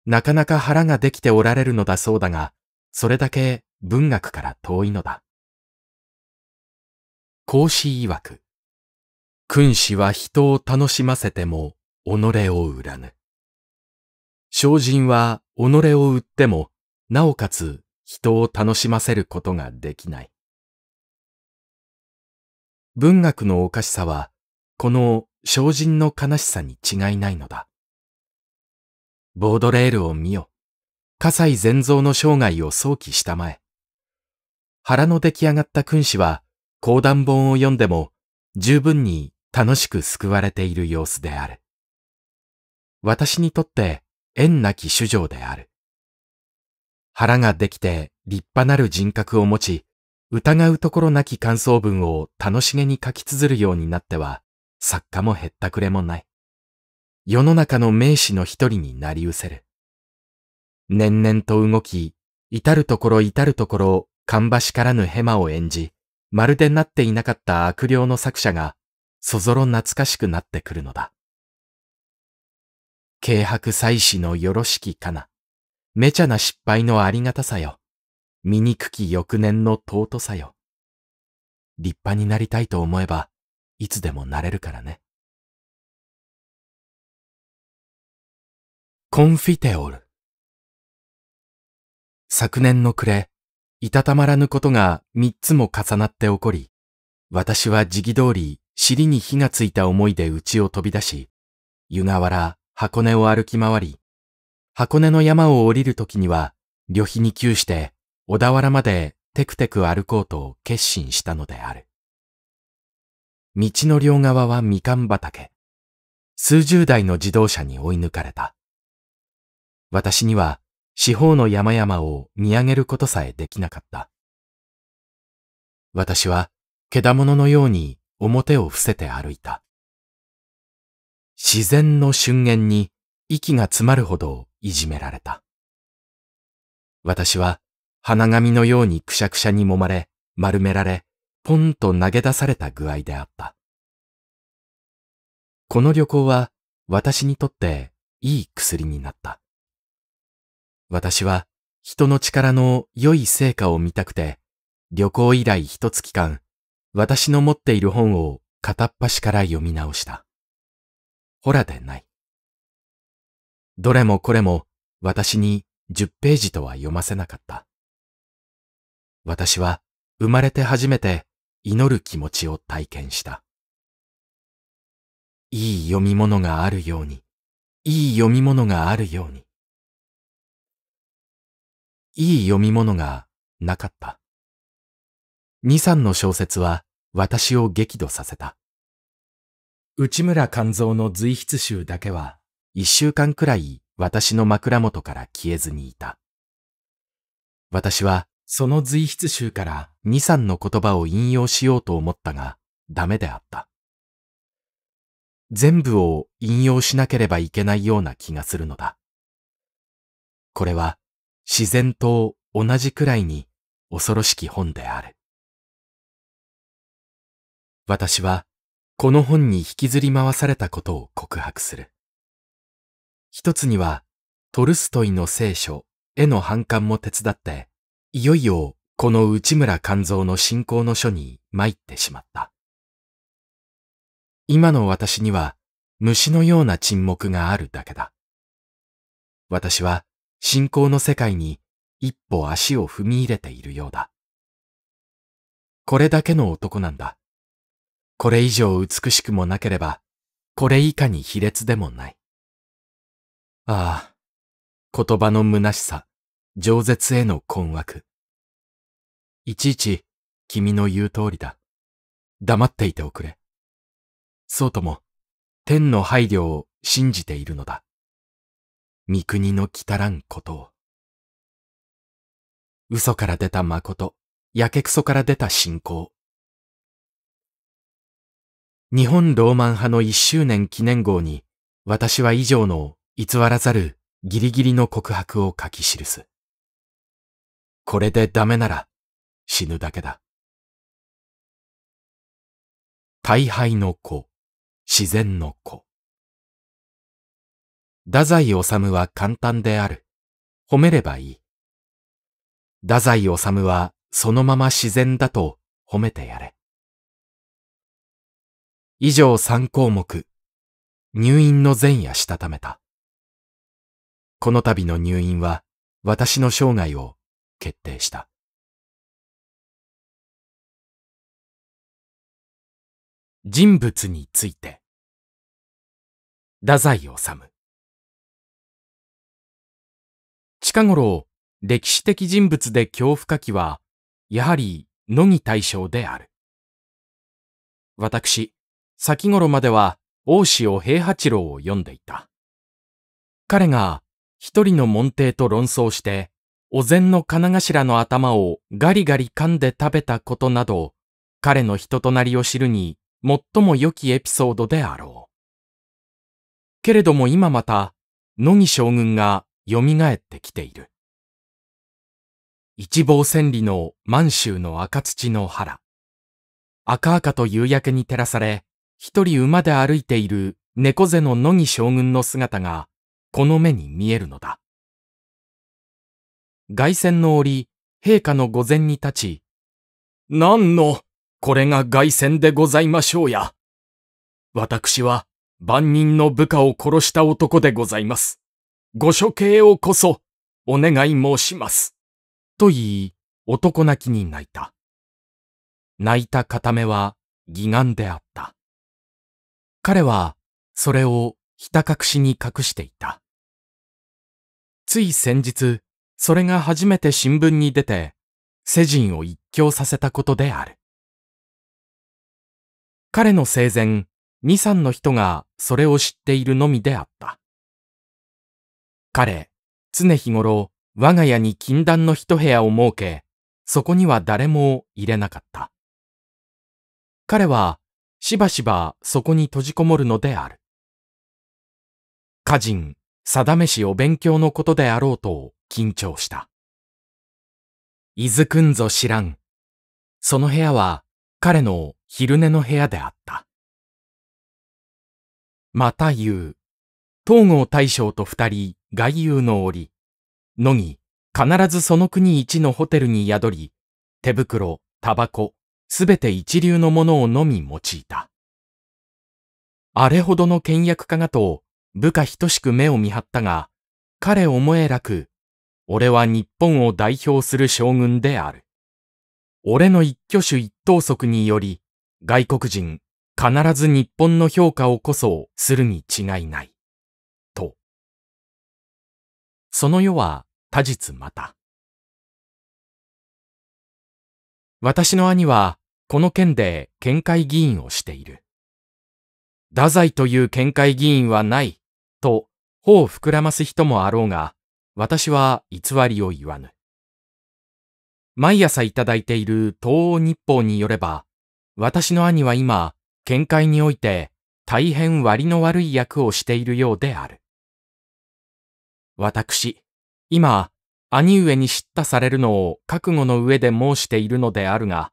B: なかなか腹ができておられるのだそうだが、それだけ文学から遠いのだ。孔子曰く。君子は人を楽しませても己を売らぬ。精進は己を売っても、なおかつ人を楽しませることができない。文学のおかしさは、この精進の悲しさに違いないのだ。ボードレールを見よ。葛西善蔵の生涯を想起したまえ。腹の出来上がった君子は、講談本を読んでも、十分に楽しく救われている様子である。私にとって縁なき主情である。腹ができて立派なる人格を持ち、疑うところなき感想文を楽しげに書き綴るようになっては、作家もへったくれもない。世の中の名士の一人になりうせる。年々と動き、至るところ至るところ、かんばしからぬヘマを演じ、まるでなっていなかった悪霊の作者がそぞろ懐かしくなってくるのだ。軽薄祭祀のよろしきかな。めちゃな失敗のありがたさよ。醜き翌年の尊さよ。
A: 立派になりたいと思えば、いつでもなれるからね。コンフィテオル。昨年の暮れ、いたたまらぬことが三つも重なって
B: 起こり、私は時期通り尻に火がついた思いで家を飛び出し、湯河原、箱根を歩き回り、箱根の山を降りるときには、旅費に窮して、小田原までテクテク歩こうと決心したのである。道の両側はみかん畑。数十台の自動車に追い抜かれた。私には四方の山々を見上げることさえできなかった。私は、けだもののように表を伏せて歩いた。自然の瞬間に息が詰まるほどいじめられた。私は花紙のようにくしゃくしゃに揉まれ、丸められ、ポンと投げ出された具合であった。この旅行は私にとっていい薬になった。私は人の力の良い成果を見たくて、旅行以来一月間私の持っている本を片っ端から読み直した。ほらでない。どれもこれも私に10ページとは読ませなかった。私は生まれて初めて祈る気持ちを体験した。いい読み物
A: があるように、いい読み物があるように。いい読み物がなかった。二三の小
B: 説は私を激怒させた。内村勘蔵の随筆集だけは、一週間くらい私の枕元から消えずにいた。私は、その随筆集から二三の言葉を引用しようと思ったが、ダメであった。全部を引用しなければいけないような気がするのだ。これは自然と同じくらいに恐ろしき本である。私はこの本に引きずり回されたことを告白する。一つにはトルストイの聖書への反感も手伝って、いよいよこの内村勘蔵の信仰の書に参ってしまった。今の私には虫のような沈黙があるだけだ。私は信仰の世界に一歩足を踏み入れているようだ。これだけの男なんだ。これ以上美しくもなければ、これ以下に卑劣でもない。ああ、言葉の虚しさ、饒舌への困惑。いちいち、君の言う通
A: りだ。黙っていておくれ。そうとも、天の配慮を信じているのだ。三国の来たらんことを。
B: 嘘から出た誠、やけくそから出た信仰。日本ローマン派の一周年記念号に、私は以上の偽らざるギリギリの告白を書き記す。
A: これでダメなら死ぬだけだ。大敗の子、自然の子。太宰治は簡単である。褒めればいい。太宰治はそのまま自然だと褒めてやれ。以上3項目、入院の前夜したためた。この度の入院は私の生涯を決定した。人物について。太宰治。近頃、歴史的人物で恐怖書きは、やはり、の木大将であ
B: る。私、先頃までは大塩平八郎を読んでいた。彼が一人の門弟と論争して、お膳の金頭の頭をガリガリ噛んで食べたことなど、彼の人となりを知るに最も良きエピソードであろう。けれども今また、野木将軍が蘇ってきている。一望千里の満州の赤土の原。赤々と夕焼けに照らされ、一人馬で歩いている猫背の野木将軍の姿が、この目に見えるのだ。外旋の折、陛下の御前に立ち、何の、これが外旋でございましょうや。私は、万人の部下を殺した男でございます。ご処刑をこそ、お願い申します。と言い、男泣きに泣いた。泣いた片目は、義眼であった。彼はそれをひた隠しに隠していた。つい先日、それが初めて新聞に出て、世人を一興させたことである。
A: 彼の生前、二三の人がそれを知っているのみであった。彼、常日頃、我が
B: 家に禁断の一部屋を設け、そこには誰も入れなかった。彼はしばしばそこに閉じこもるのである。歌人、定めしお勉強のことであろうと緊張し
A: た。伊豆くんぞ知らん。その部屋は彼の昼寝の部屋であった。また
B: 言う。東郷大将と二人外遊の折、のぎ、必ずその国一のホテルに宿り、手袋、タバコ、すべて一流のものをのみ用いた。あれほどの倹約家がと、部下等しく目を見張ったが、彼思えらく、俺は日本を代表する将軍である。俺の一挙手一投足により、外国人、必ず日本の評価をこそするに違
A: いない。と。その世は他日また。私の兄は、この件で県会議員をしている。太宰という県会議員
B: はない、と、頬を膨らます人もあろうが、私は偽りを言わぬ。毎朝いただいている東欧日報によれば、私の兄は今、見解において大変割の悪い役をしているようである。私、今、兄上に叱咤されるのを覚悟の上で申しているのであるが、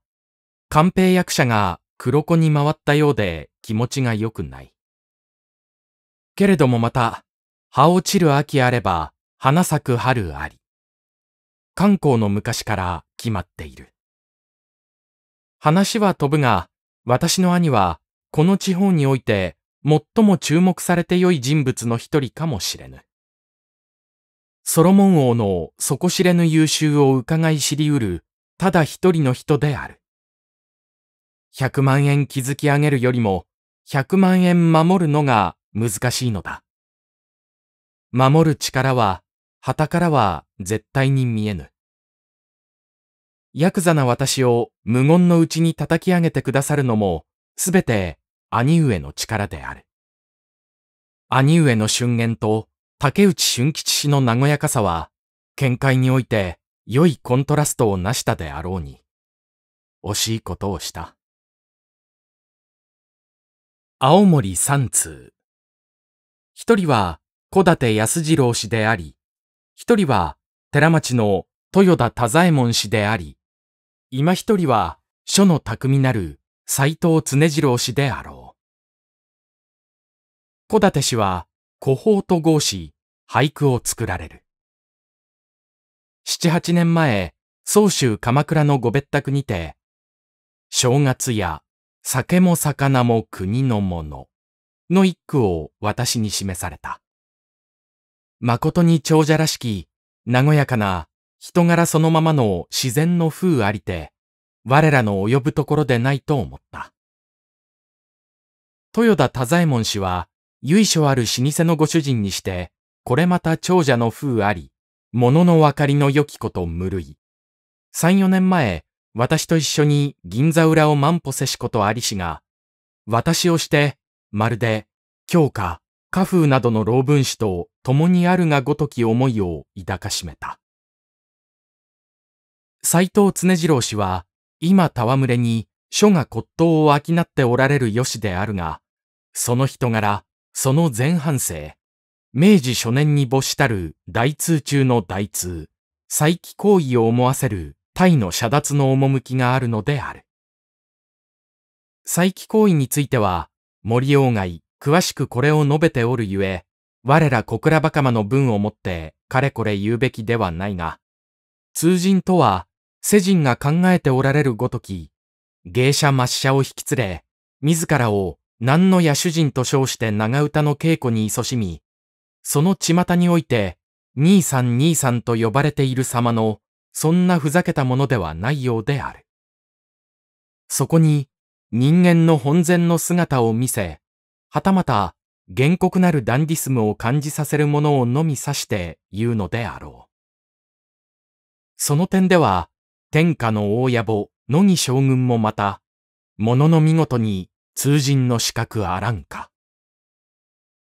B: 官兵役者が黒子に回ったようで気持ちが良くない。けれどもまた、葉落ちる秋あれば花咲く春あり。観光の昔から決まっている。話は飛ぶが、私の兄は、この地方において、最も注目されて良い人物の一人かもしれぬ。ソロモン王の底知れぬ優秀を伺い知り得る、ただ一人の人である。100万円築き上げるよりも、100万円守るのが難しいのだ。守る力は、旗からは絶対に見えぬ。ヤクザな私を無言のうちに叩き上げてくださるのも、すべて兄上の力である。兄上の春言と竹内俊吉氏の和やかさは、見解にお
A: いて良いコントラストを成したであろうに、惜しいことをした。青森三通。一人は小立安次郎氏であり、一人は寺町
B: の豊田多左衛門氏であり、今一人は書の匠な
A: る斎藤常次郎氏であろう。小立氏は古法と合し、俳句を作られる。
B: 七八年前、曹州鎌倉のご別宅にて、正月や酒も魚も国のものの一句を私に示された。誠に長者らしき、和やかな、人柄そのままの自然の風ありて、我らの及ぶところでないと思った。豊田太左衛門氏は、由緒ある老舗のご主人にして、これまた長者の風あり、物の分かりの良きこと無類。三四年前、私と一緒に銀座裏を万歩せしことありしが、私をして、まるで、強化、家風などの老文史と共にあるがごとき思いを抱かしめた。斎藤常次郎氏は、今戯れに書が骨董を商っておられるしであるが、その人柄、その前半生、明治初年に没したる大通中の大通、再起行為を思わせるタイの遮奪の趣があるのである。再起行為については、森鴎外、詳しくこれを述べておるゆえ、我ら小倉バカマの文をもって、かれこれ言うべきではないが、通人とは、世人が考えておられるごとき、芸者抹茶を引き連れ、自らを何の野主人と称して長唄の稽古に勤しみ、その巷において、ん、兄さんと呼ばれている様の、そんなふざけたものではないようである。そこに人間の本然の姿を見せ、はたまた厳酷なるダンディスムを感じさせるものをのみ指して言うのであろう。その点では、天下の大野暮、野木将軍もまた、ものの見事に通人の資格あらんか。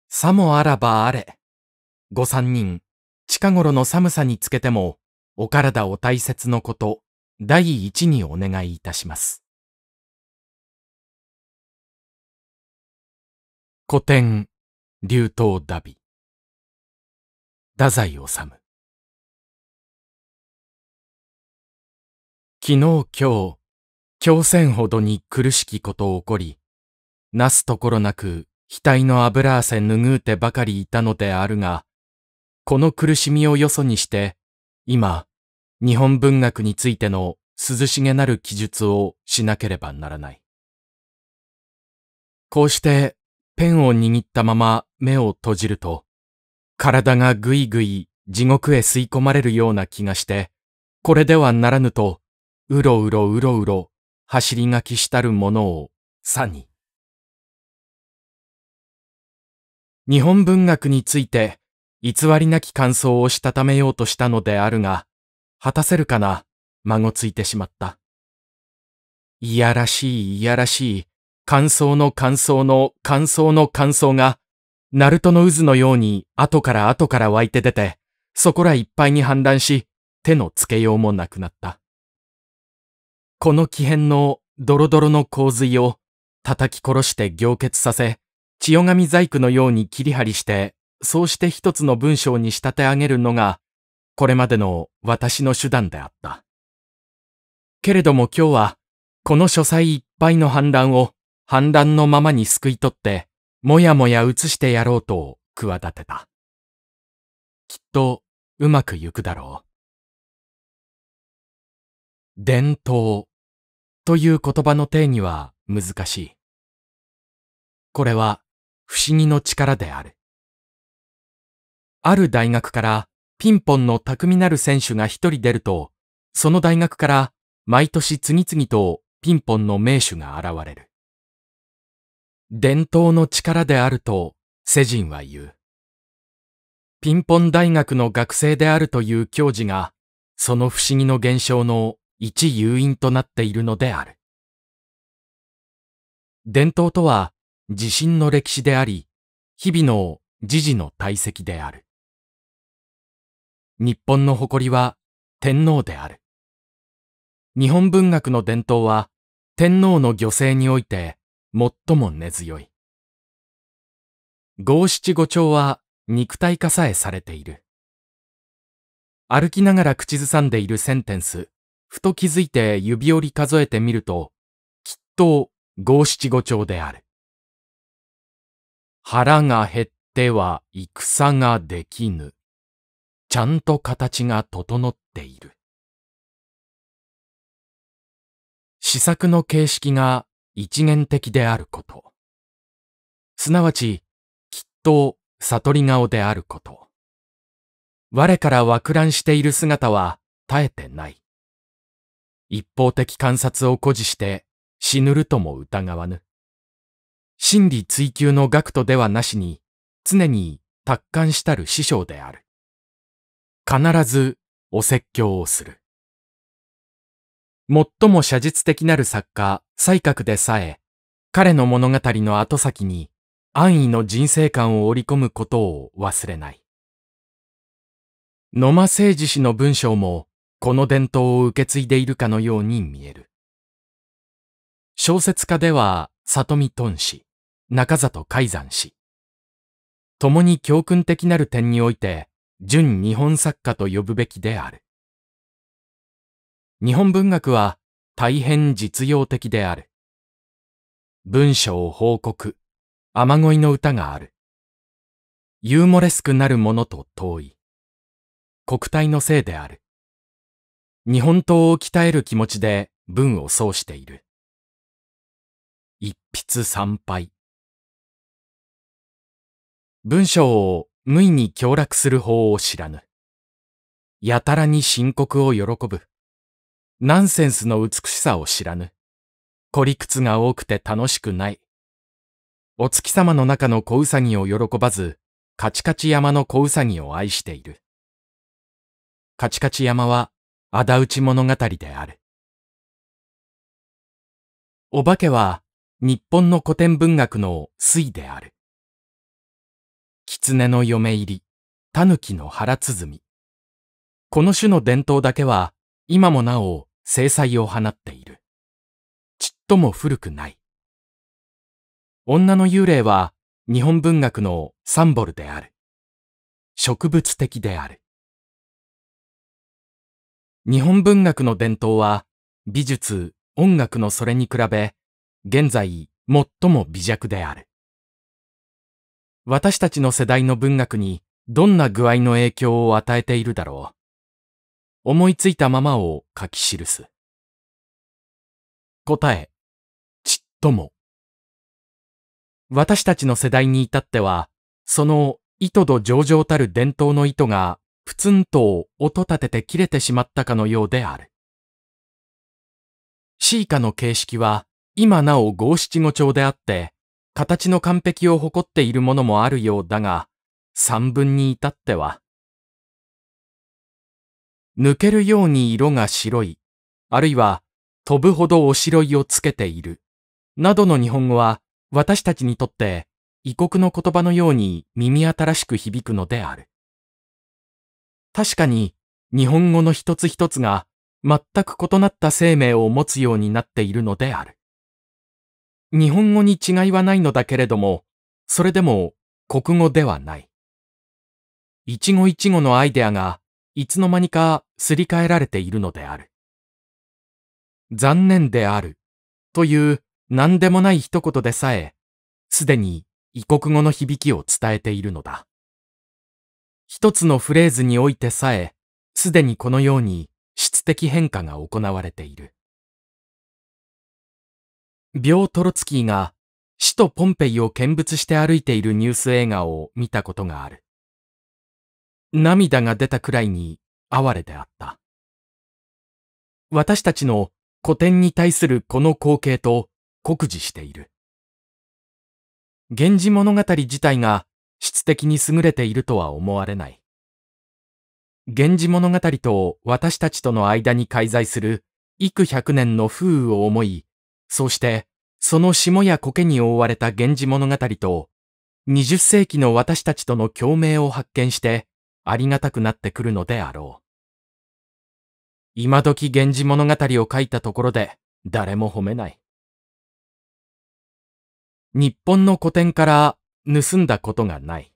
B: さもあらばあれ。ご三人、近頃の寒さにつけても、
A: お体を大切のこと、第一にお願いいたします。古典、竜頭ダビ。太宰治。昨日今日、狂戦ほどに
B: 苦しきこと起こり、なすところなく額の油汗拭うてばかりいたのであるが、この苦しみをよそにして、今、日本文学についての涼しげなる記述をしなければならない。こうしてペンを握ったまま目を閉じると、体がぐいぐい地獄へ吸い込まれるような気がし
A: て、これではならぬと、うろうろうろうろ、走り書きしたるものを、さに。日
B: 本文学について、偽りなき感想をしたためようとしたのであるが、果たせるかな、孫ついてしまった。いやらしいいやらしい、感想の感想の感想の感想が、ナルトの渦のように後から後から湧いて出て、そこらいっぱいに氾濫し、手のつけようもなくなった。この気変のドロドロの洪水を叩き殺して凝結させ、千代紙細工のように切り張りして、そうして一つの文章に仕立て上げるのが、これまでの私の手段であった。けれども今日は、この書斎いっぱいの反乱を反乱のままに救い取って、もやもや移してやろうと
A: 企てた。きっとうまくいくだろう。伝統という言葉の定義は難しい。これは不思議の力である。ある大学からピンポンの巧みなる選手が一
B: 人出ると、その大学から毎年次々とピンポンの名手が現れる。伝統の力であると世人は言う。ピンポン大学の学生であるという教授が、その不思議の現象の一誘因となっているのである。
A: 伝統とは、自信の歴史であり、日々の時事の体積である。日本の誇りは天皇である。日本文学の伝統は天皇の御
B: 政において最も根強い。五七五調は肉体化さえされている。歩きながら口ずさんでいるセンテンス、ふと気づいて指折り数えてみると、きっと五七五調である。腹が減って
A: は戦ができぬ。ちゃんと形が整っている。試作の形式が一元的であること。すなわち、きっと
B: 悟り顔であること。我から惑乱している姿は絶えてない。一方的観察を誇示して死ぬるとも疑わぬ。真理追求の学徒ではなしに、常に達観したる師匠である。必ずお説教をする。最も写実的なる作家、才覚でさえ、彼の物語の後先に安易の人生観を織り込むことを忘れない。野間誠治氏の文章もこの伝統を受け継いでいるかのように見える。小説家では里見頓氏、中里海山氏、共に教訓的なる点において純日本作家と呼ぶべきである。
A: 日本文学は大変実用的である。文章報告、雨乞いの歌がある。ユーモレスクなるものと遠い。国体のせいである。日本刀を鍛える気持ちで文を奏している。一筆参拝。文章を無意に強楽する法を知らぬ。やたらに深
B: 刻を喜ぶ。ナンセンスの美しさを知らぬ。孤理屈が多くて楽しくない。お月様の中の小ウサギを喜ばず、
A: カチカチ山の小ウサギを愛している。カチカチ山は、仇討ち物語である。お化けは、日本の古典文学の粋である。
B: 狐の嫁入り、キの腹鼓。この種の伝統だけは、今もなお、制裁を放っている。ちっとも古く
A: ない。女の幽霊は、日本文学のサンボルである。植物的である。日本文学の伝統は、美術、音楽のそれに比べ、
B: 現在最も微弱である。私たちの世代の文学にどんな具合の影響を与えているだろう。思
A: いついたままを書き記す。答え、ちっとも。私たちの世代に至っては、その
B: 糸と上々たる伝統の糸がプツンと音立てて切れてしまったかのようである。シーカの形式は今なお五七五調であって、形の完璧を誇っているものもあるようだが、
A: 三分に至っては、抜けるように色が白い、あるいは飛ぶほどおしろいをつけている、
B: などの日本語は私たちにとって異国の言葉のように耳新しく響くのである。確かに日本語の一つ一つが全く異なった生命を持つようになっているのである。日本語に違いはないのだけれども、それでも国語ではない。一語一語のアイデアがいつの間にかすり替えられているのである。残念であるという何でもない一言でさえ、すでに異国語の響きを伝えているのだ。
A: 一つのフレーズにおいてさえ、すでにこのように質的変化が行われている。
B: ビトロツキーが死とポンペイを見物して歩いているニュース映画を見たことがある。涙が出たくらいに哀れであった。私たちの古典に対するこの光景と酷似している。源氏物語自体が質的に優れているとは思われない。源氏物語と私たちとの間に介在する幾百年の風雨を思い、そうしてその霜や苔に覆われた源氏物語と、20世紀の私たちとの共鳴を発見して、ありがたくなってくるのであろう。今時源氏物語を書いたところで、誰も褒めない。日本の古典から盗んだことがない。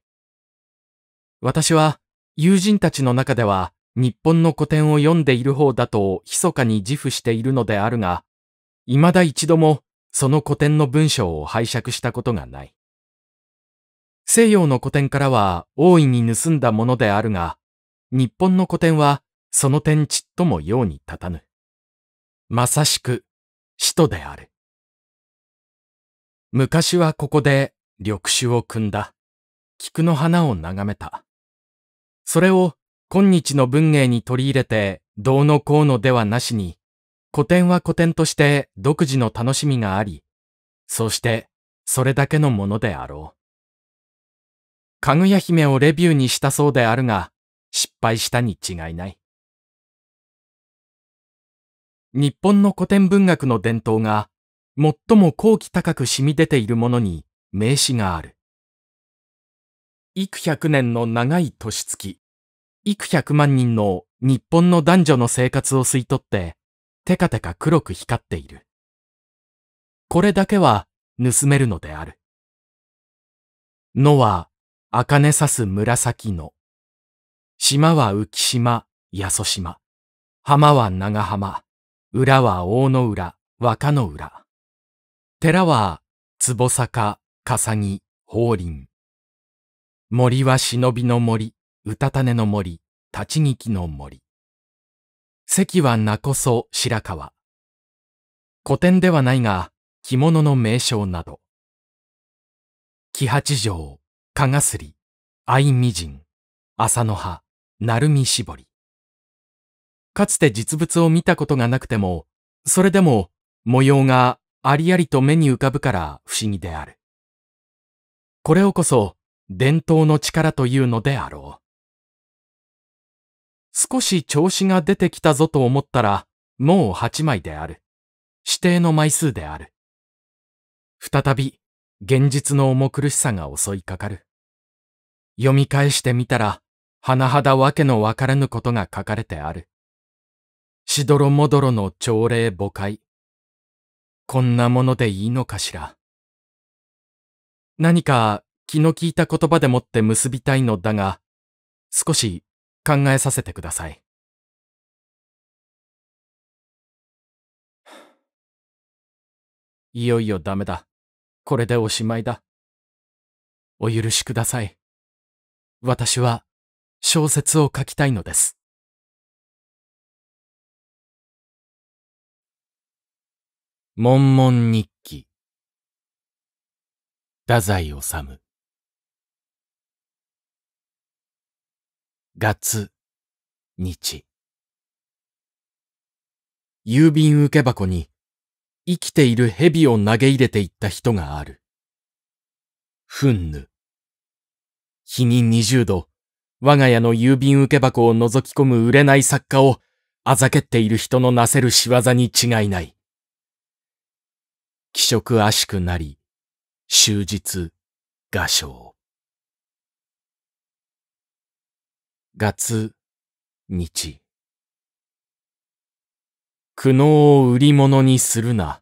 B: 私は友人たちの中では日本の古典を読んでいる方だと密かに自負しているのであるが、未だ一度もその古典の文章を拝借したことがない。西洋の古典からは大いに盗んだものであるが、日本の古典はその点ちっ
A: とも用に立たぬ。まさしく、使徒である。昔はここで緑酒を組んだ。菊の
B: 花を眺めた。それを今日の文芸に取り入れてどうのこうのではなしに、古典は古典として独自の楽しみがあり、そしてそれだけのものであろう。かぐや姫をレビューにしたそうであるが、失敗したに違いない。
A: 日本の古典文学の伝統が最も高貴高く染み出ているものに名詞がある。幾
B: 百年の長い年月、幾百万人の日本の男女の
A: 生活を吸い取って、テカテカ黒く光っている。これだけは盗めるのである。野は茜
B: さす紫野。島は浮島、八十島。浜は長浜。裏は大野浦、若野浦。寺は坪坂、笠木、法林。森は忍びの森、うたたねの森、立ち聞きの森。関はなこそ白川。古典ではないが、着物
A: の名称など。木八条、かがすり、愛みじん、朝の葉、鳴海絞り。か
B: つて実物を見たことがなくても、それでも模様がありありと目に浮かぶから不思議である。これをこそ伝統の力というのであろう。少し調子が出てきたぞと思ったら、もう8枚である。指定の枚数である。再び、現実の重苦しさが襲いかかる。読み返してみたら、はだわけのわからぬことが書かれてある。しどろもどろの朝礼誤解。こんなものでいいのかしら。何か気の利いた言葉でもって結
A: びたいのだが、少し考えさせてください。いよいよダメだ。これでおしまいだ。お許しください。私は小説を書きたいのです。悶々日記太宰治月、日。
B: 郵便受け箱に生きている蛇を投げ入れていった人がある。憤怒。日に20度、我が家の郵便受け箱を覗き込む売れない作家をあざけっている人のなせる仕業に違いない。気色悪しくなり、終日、画唱。月、日。苦悩を売り物にするな、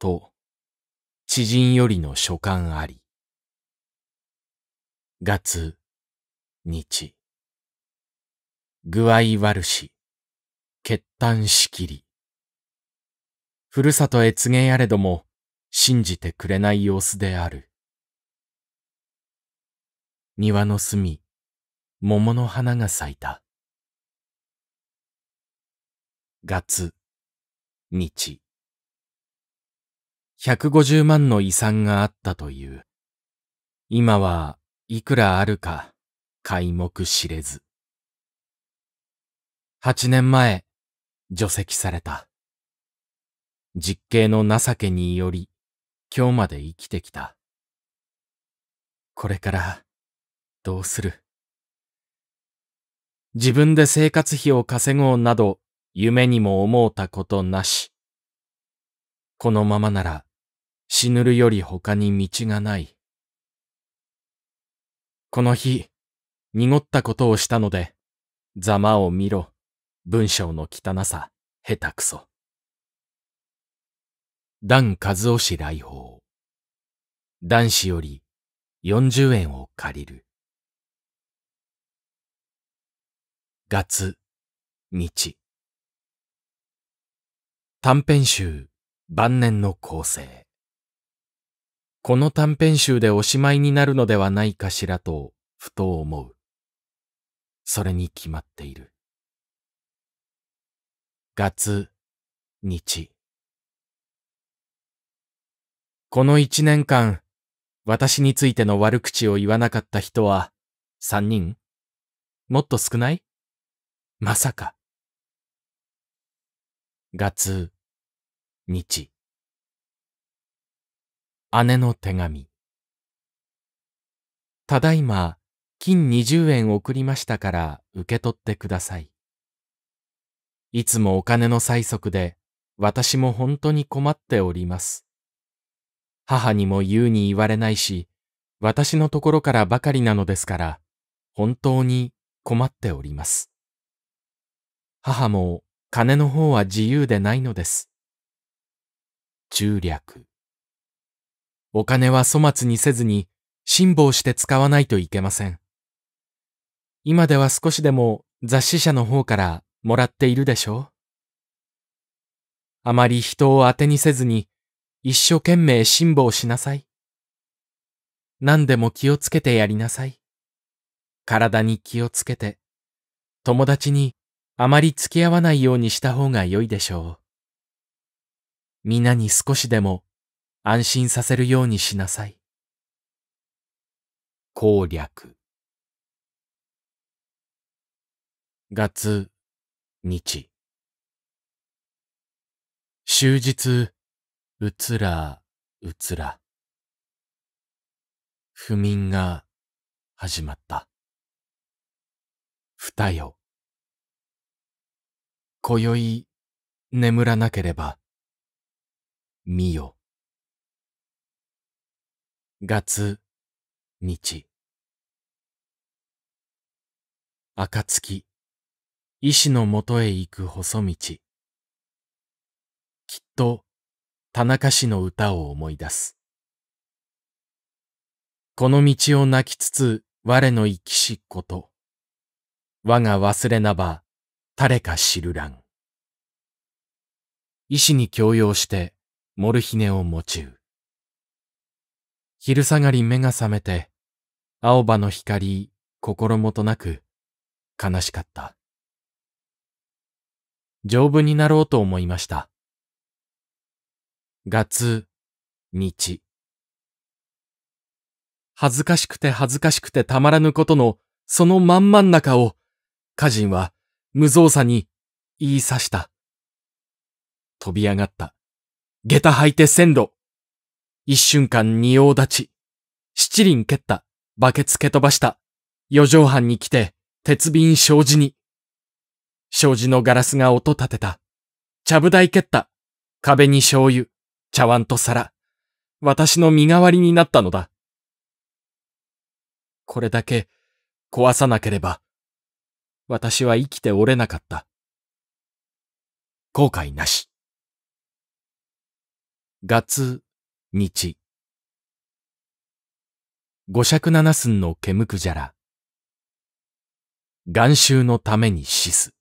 B: と、知人よりの書簡あり。月、日。具合悪し、欠断しきり。ふるさとへ告げやれども、信じてくれない様子である。庭の隅、桃の花が咲いた。月、日。150万の遺産があったという。今はいくらあるか、皆目知れず。8年前、除籍された。実刑の情けにより、今日まで生きてきた。これから、どうする自分で生活費を稼ごうなど、夢にも思うたことなし。このままなら、死ぬるより他に道がない。この日、濁ったことをしたので、ざまを見ろ、文章の汚さ、下手くそ。段和夫氏来訪。男子より四十円を借りる。月、日。短編集、晩年の構成。この短編集でおしまいになるのではないかしらと、ふと思う。それに決まっている。月、日。この一年間、私についての悪口を言わなかった人は、三人もっと少ないまさか。月、日。姉の手紙。ただいま、金20円送りましたから受け取ってください。いつもお金の催促で、私も本当に困っております。母にも言うに言われないし、私のところからばかりなのですから、本当に困っております。母も金の方は自由でないのです。中略。お金は粗末にせずに辛抱して使わないといけません。今では少しでも雑誌社の方からもらっているでしょうあまり人を当てにせずに一生懸命辛抱しなさい。何でも気をつけてやりなさい。体に気をつけて、友達にあまり付き合わないようにした方が良いでしょう。皆に少しでも安心させるようにしなさい。攻略。月、日。終日、うつら、うつら。不眠が始まった。二よ。今宵眠らなければ、見よ。月、日。暁、医師のもとへ行く細道。きっと、田中氏の歌を思い出す。この道を泣きつつ、我の生きしこと。我が忘れなば、誰か知るらん。医師に強要して、モルヒネを持ちう。昼下がり目が覚めて、青葉の光、心もとなく、悲しかった。丈夫になろうと思いました。月、日。恥ずかしくて恥ずかしくてたまらぬことの、そのまんまん中を、歌人は、無造作に言い刺した。飛び上がった。下駄履いて線路。一瞬間仁王立ち。七輪蹴った。バケツ蹴飛ばした。四畳半に来て、鉄瓶障子に。障子のガラスが音立てた。茶ぶ台蹴った。壁に醤油、茶碗と皿。私の身代わりになったのだ。これだけ壊さなければ私は生きておれなかった。後悔なし。月、日。五尺七寸の煙くじゃら。眼臭のために死す。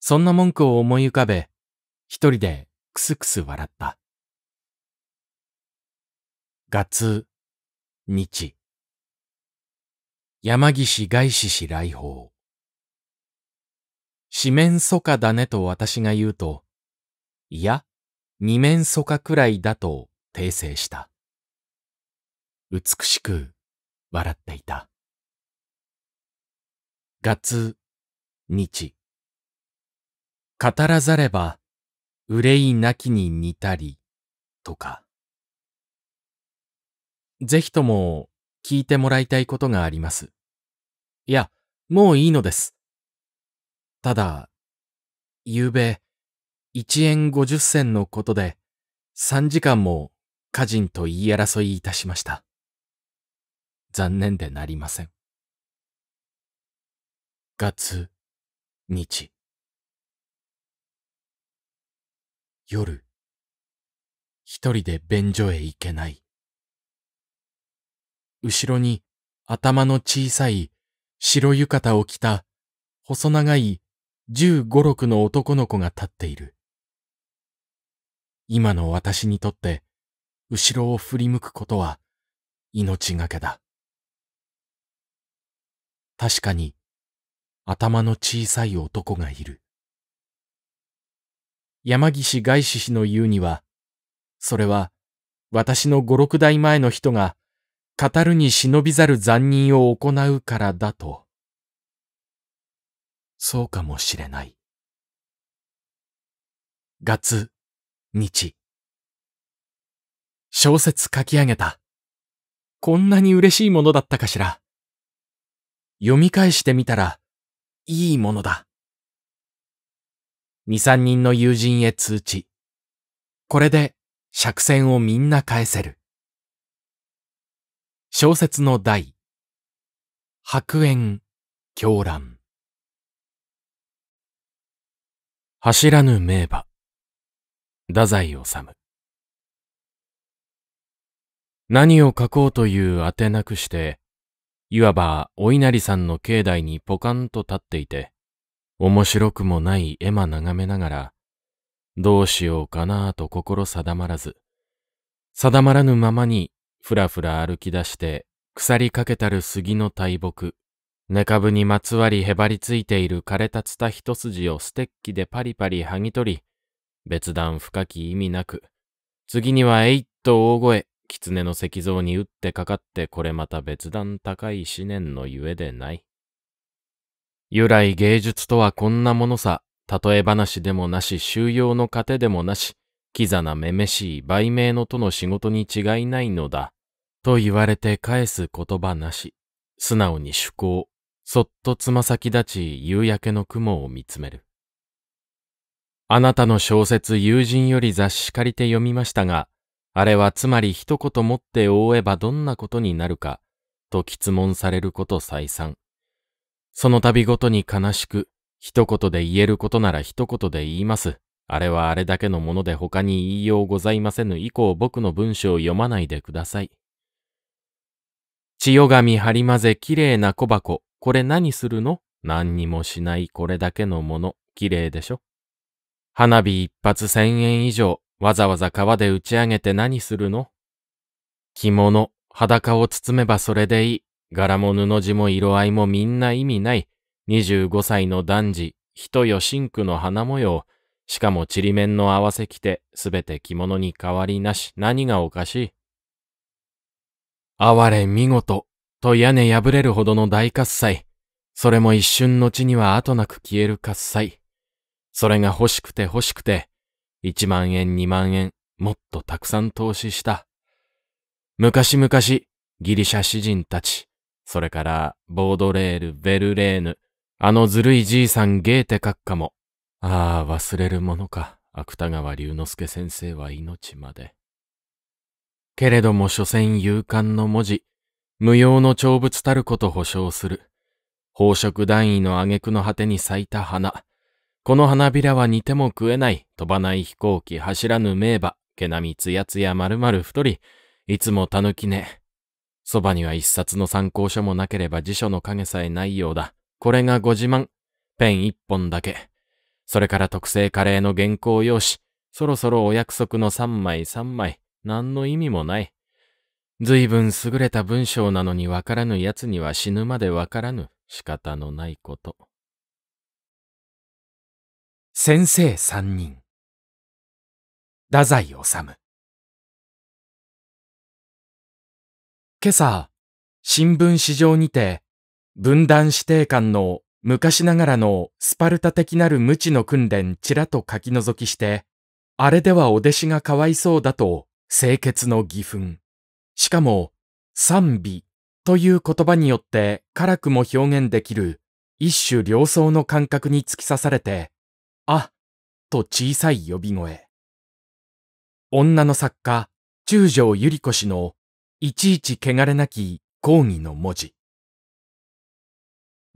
B: そんな文句を思い浮かべ、一人でくすくす笑った。月、日。山岸外志氏来訪。四面楚歌だねと私が言うと、いや、二面楚歌くらいだと訂正した。美しく笑っていた。月、日。語らざれば、憂いなきに似たり、とか。ぜひとも聞いてもらいたいことがあります。いや、もういいのです。ただ、夕べ、1円50銭のことで、3時間も家人と言い争いいたしました。残念でな
A: りません。月、日。夜、
B: 一人で便所へ行けない。後ろに頭の小さい白浴衣を着た細長い15、6の男の子が立っている。今の私にとって後ろを振り向くことは命がけだ。確かに頭の小さい男がいる。山岸外志氏の言うには、それは私の五六代前の人が語るに忍びざる残忍を行うからだと。そうかもしれない。月、日。小説書き上げた。こんなに嬉しいものだったかしら。読み返してみたら、いいものだ。二三人の友人へ通知。これで、釈線をみんな返せる。小説の題。白煙、狂乱。走らぬ名馬。太宰治。何を書こうというあてなくして、いわばお稲荷さんの境内にポカンと立っていて、面白くもない絵馬眺めながら、どうしようかなぁと心定まらず、定まらぬままにふらふら歩き出して、腐りかけたる杉の大木、根株にまつわりへばりついている枯れたツタ一筋をステッキでパリパリ剥ぎ取り、別段深き意味なく、次にはえいっと大声、狐の石像に打ってかかってこれまた別段高い思念のゆえでない。由来芸術とはこんなものさ、例え話でもなし、収容の糧でもなし、キザなめめしい売名のとの仕事に違いないのだ。と言われて返す言葉なし。素直に趣向。そっとつま先立ち夕焼けの雲を見つめる。あなたの小説友人より雑誌借りて読みましたが、あれはつまり一言持って覆えばどんなことになるか、と質問されること再三。その度ごとに悲しく、一言で言えることなら一言で言います。あれはあれだけのもので他に言いようございませぬ以降僕の文章を読まないでください。千代紙張り混ぜ綺麗な小箱。これ何するの何にもしないこれだけのもの。綺麗でしょ花火一発千円以上。わざわざ川で打ち上げて何するの着物、裸を包めばそれでいい。柄も布地も色合いもみんな意味ない。25歳の男児、人よ真紅の花模様。しかもちりめんの合わせ着て、すべて着物に変わりなし、何がおかしい哀れ見事、と屋根破れるほどの大喝采。それも一瞬のちには後なく消える喝采。それが欲しくて欲しくて、一万円二万円、もっとたくさん投資した。昔々、ギリシャ詩人たち、それから、ボードレール、ベルレーヌ、あのずるいじいさんゲーテ閣下も、ああ、忘れるものか。芥川龍之介先生は命まで。けれども、所詮勇敢の文字、無用の長物たること保証する。宝飾段位の挙句の果てに咲いた花。この花びらは似ても食えない、飛ばない飛行機、走らぬ名馬、毛並みつやつや丸々太り、いつも狸ね。そばには一冊の参考書もなければ辞書の影さえないようだ。これがご自慢。ペン一本だけ。それから特製カレーの原稿用紙、そろそろお約束の三枚三枚、何の意味もない。随分優れた文章なのにわからぬ奴には死ぬまでわからぬ仕方のないこと。
A: 先生三人。太宰治。今朝、新聞市場にて、分断指定官の昔ながらのスパルタ的なる無
B: 知の訓練ちらと書き除きして、あれではお弟子がかわいそうだと清潔の義憤。しかも、賛美という言葉によって辛くも表現できる一種良相の感覚に突き刺されて、あ、と小さい呼び声。女の作家、中条ゆり子氏のいちいち汚れなき抗議の文字。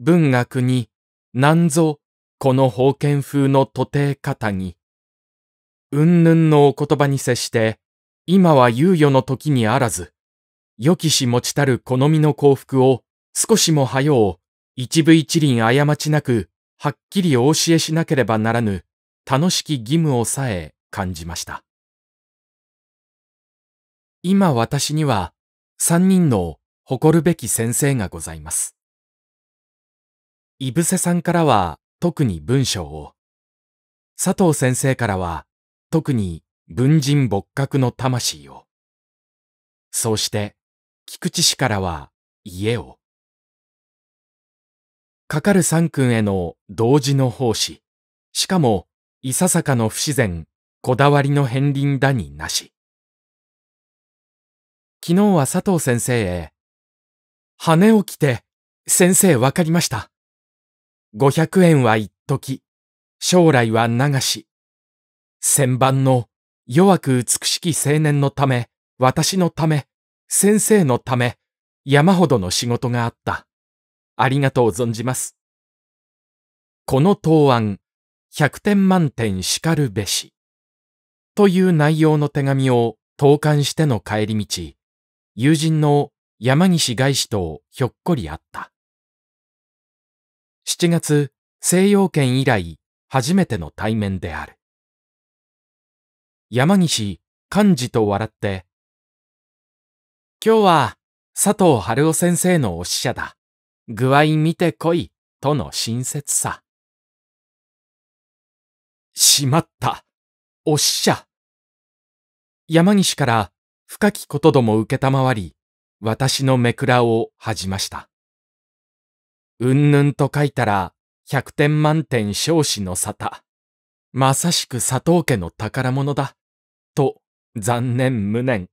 B: 文学に、何ぞ、この封建風の徒弟方に。うんぬんのお言葉に接して、今は猶予の時にあらず、予期し持ちたる好みの幸福を、少しも早う、一部一輪過ちなく、はっきりお教えしなければならぬ、楽しき義務をさえ感じました。今私には、三人の誇るべき先生がございます。いぶせさんからは特に文章を、佐藤先生からは特に文人仏閣の魂
A: を、そうして菊池氏からは家を、かかる三君への同時の奉仕、
B: しかもいささかの不自然、こだわりの片鱗だになし。
A: 昨日は佐藤先生へ、羽を着て、先生わかりました。五百円は一時、
B: 将来は流し。千番の弱く美しき青年のため、私のため、先生のため、山ほどの仕事があった。ありがとう存じます。この答案、百点満点叱るべし。という内容の手紙を投函しての帰り道、友人の山岸外史とひょっこり
A: あった。7月、西洋圏以来、初めての対面である。山岸、幹事と笑って、今日は、佐藤春夫先生のお使者だ。具合見てこい、との親切さ。しまった、お使者。山岸
B: から深きことども受り、私のめくらを恥じました。うんぬんと書いたら、100点満点少子の沙汰。まさしく佐藤家の宝物だ。と、残念無念、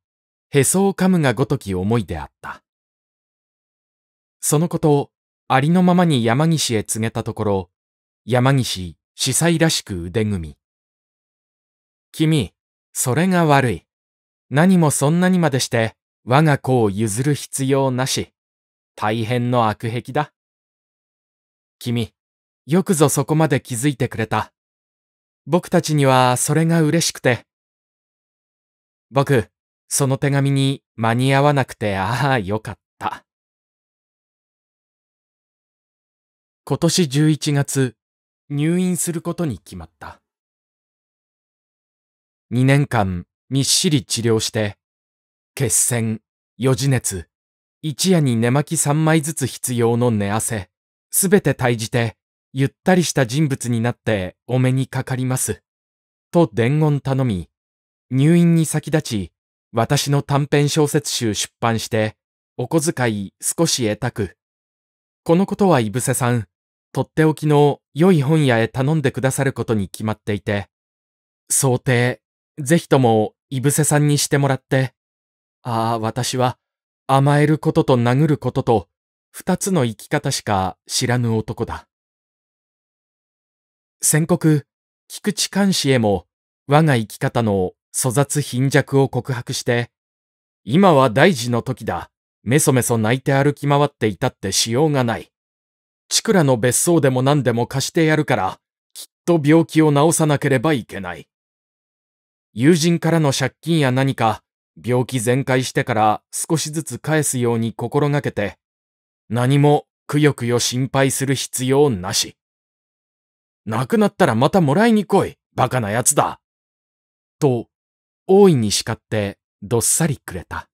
B: へそを噛むがごとき思いであった。そのことを、ありのままに山岸へ告げたところ、山岸、司祭らしく腕組み。君、それが悪い。何もそんなにまでして、我が子を譲る必要なし。大変
A: の悪癖だ。君、よくぞそこまで気づいてくれた。僕たちにはそれが嬉しくて。僕、その手紙に間に合わなくてああよかった。今年11月、入院することに決まった。2年間みっしり治療
B: して、血栓、余地熱、一夜に寝巻き3枚ずつ必要の寝汗、すべて対じて、ゆったりした人物になってお目にかかります。と伝言頼み、入院に先立ち、私の短編小説集出版して、お小遣い少し得たく。このことはいぶせさん、とっておきの良い本屋へ頼んでくださることに決まっていて、想定、ぜひともいぶせさんにしてもらって、ああ、私は甘えることと殴ることと二つの生き方しか知らぬ男だ。宣告、菊池寛氏へも我が生き方の粗雑貧弱を告白して、今は大事の時だ。めそめそ泣いて歩き回っていたってしようがない。チクラの別荘でも何でも貸してやるから、きっと病気を治さなければいけない。友人からの借金や何か、病気全開してから少しずつ返すように心がけて、何もくよくよ心配する必要なし。亡くなったらま
A: たもらいに来い、バカな奴だ。と、大いに叱ってどっさりくれた。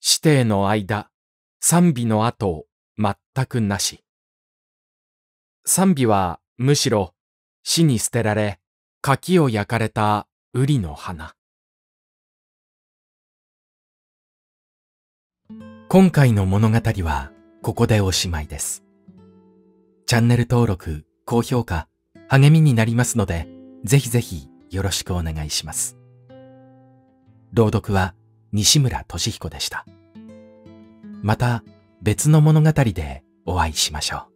A: 指定の間、賛美の後、全くなし。賛美はむしろ死に捨てられ、柿を焼かれた瓜の花。今回の物語はここでおしまいです。チャンネル登録、
B: 高評価、励みになりますので、ぜひぜひよろしくお願いします。朗読は西村俊彦でした。また別の物語でお会いしましょう。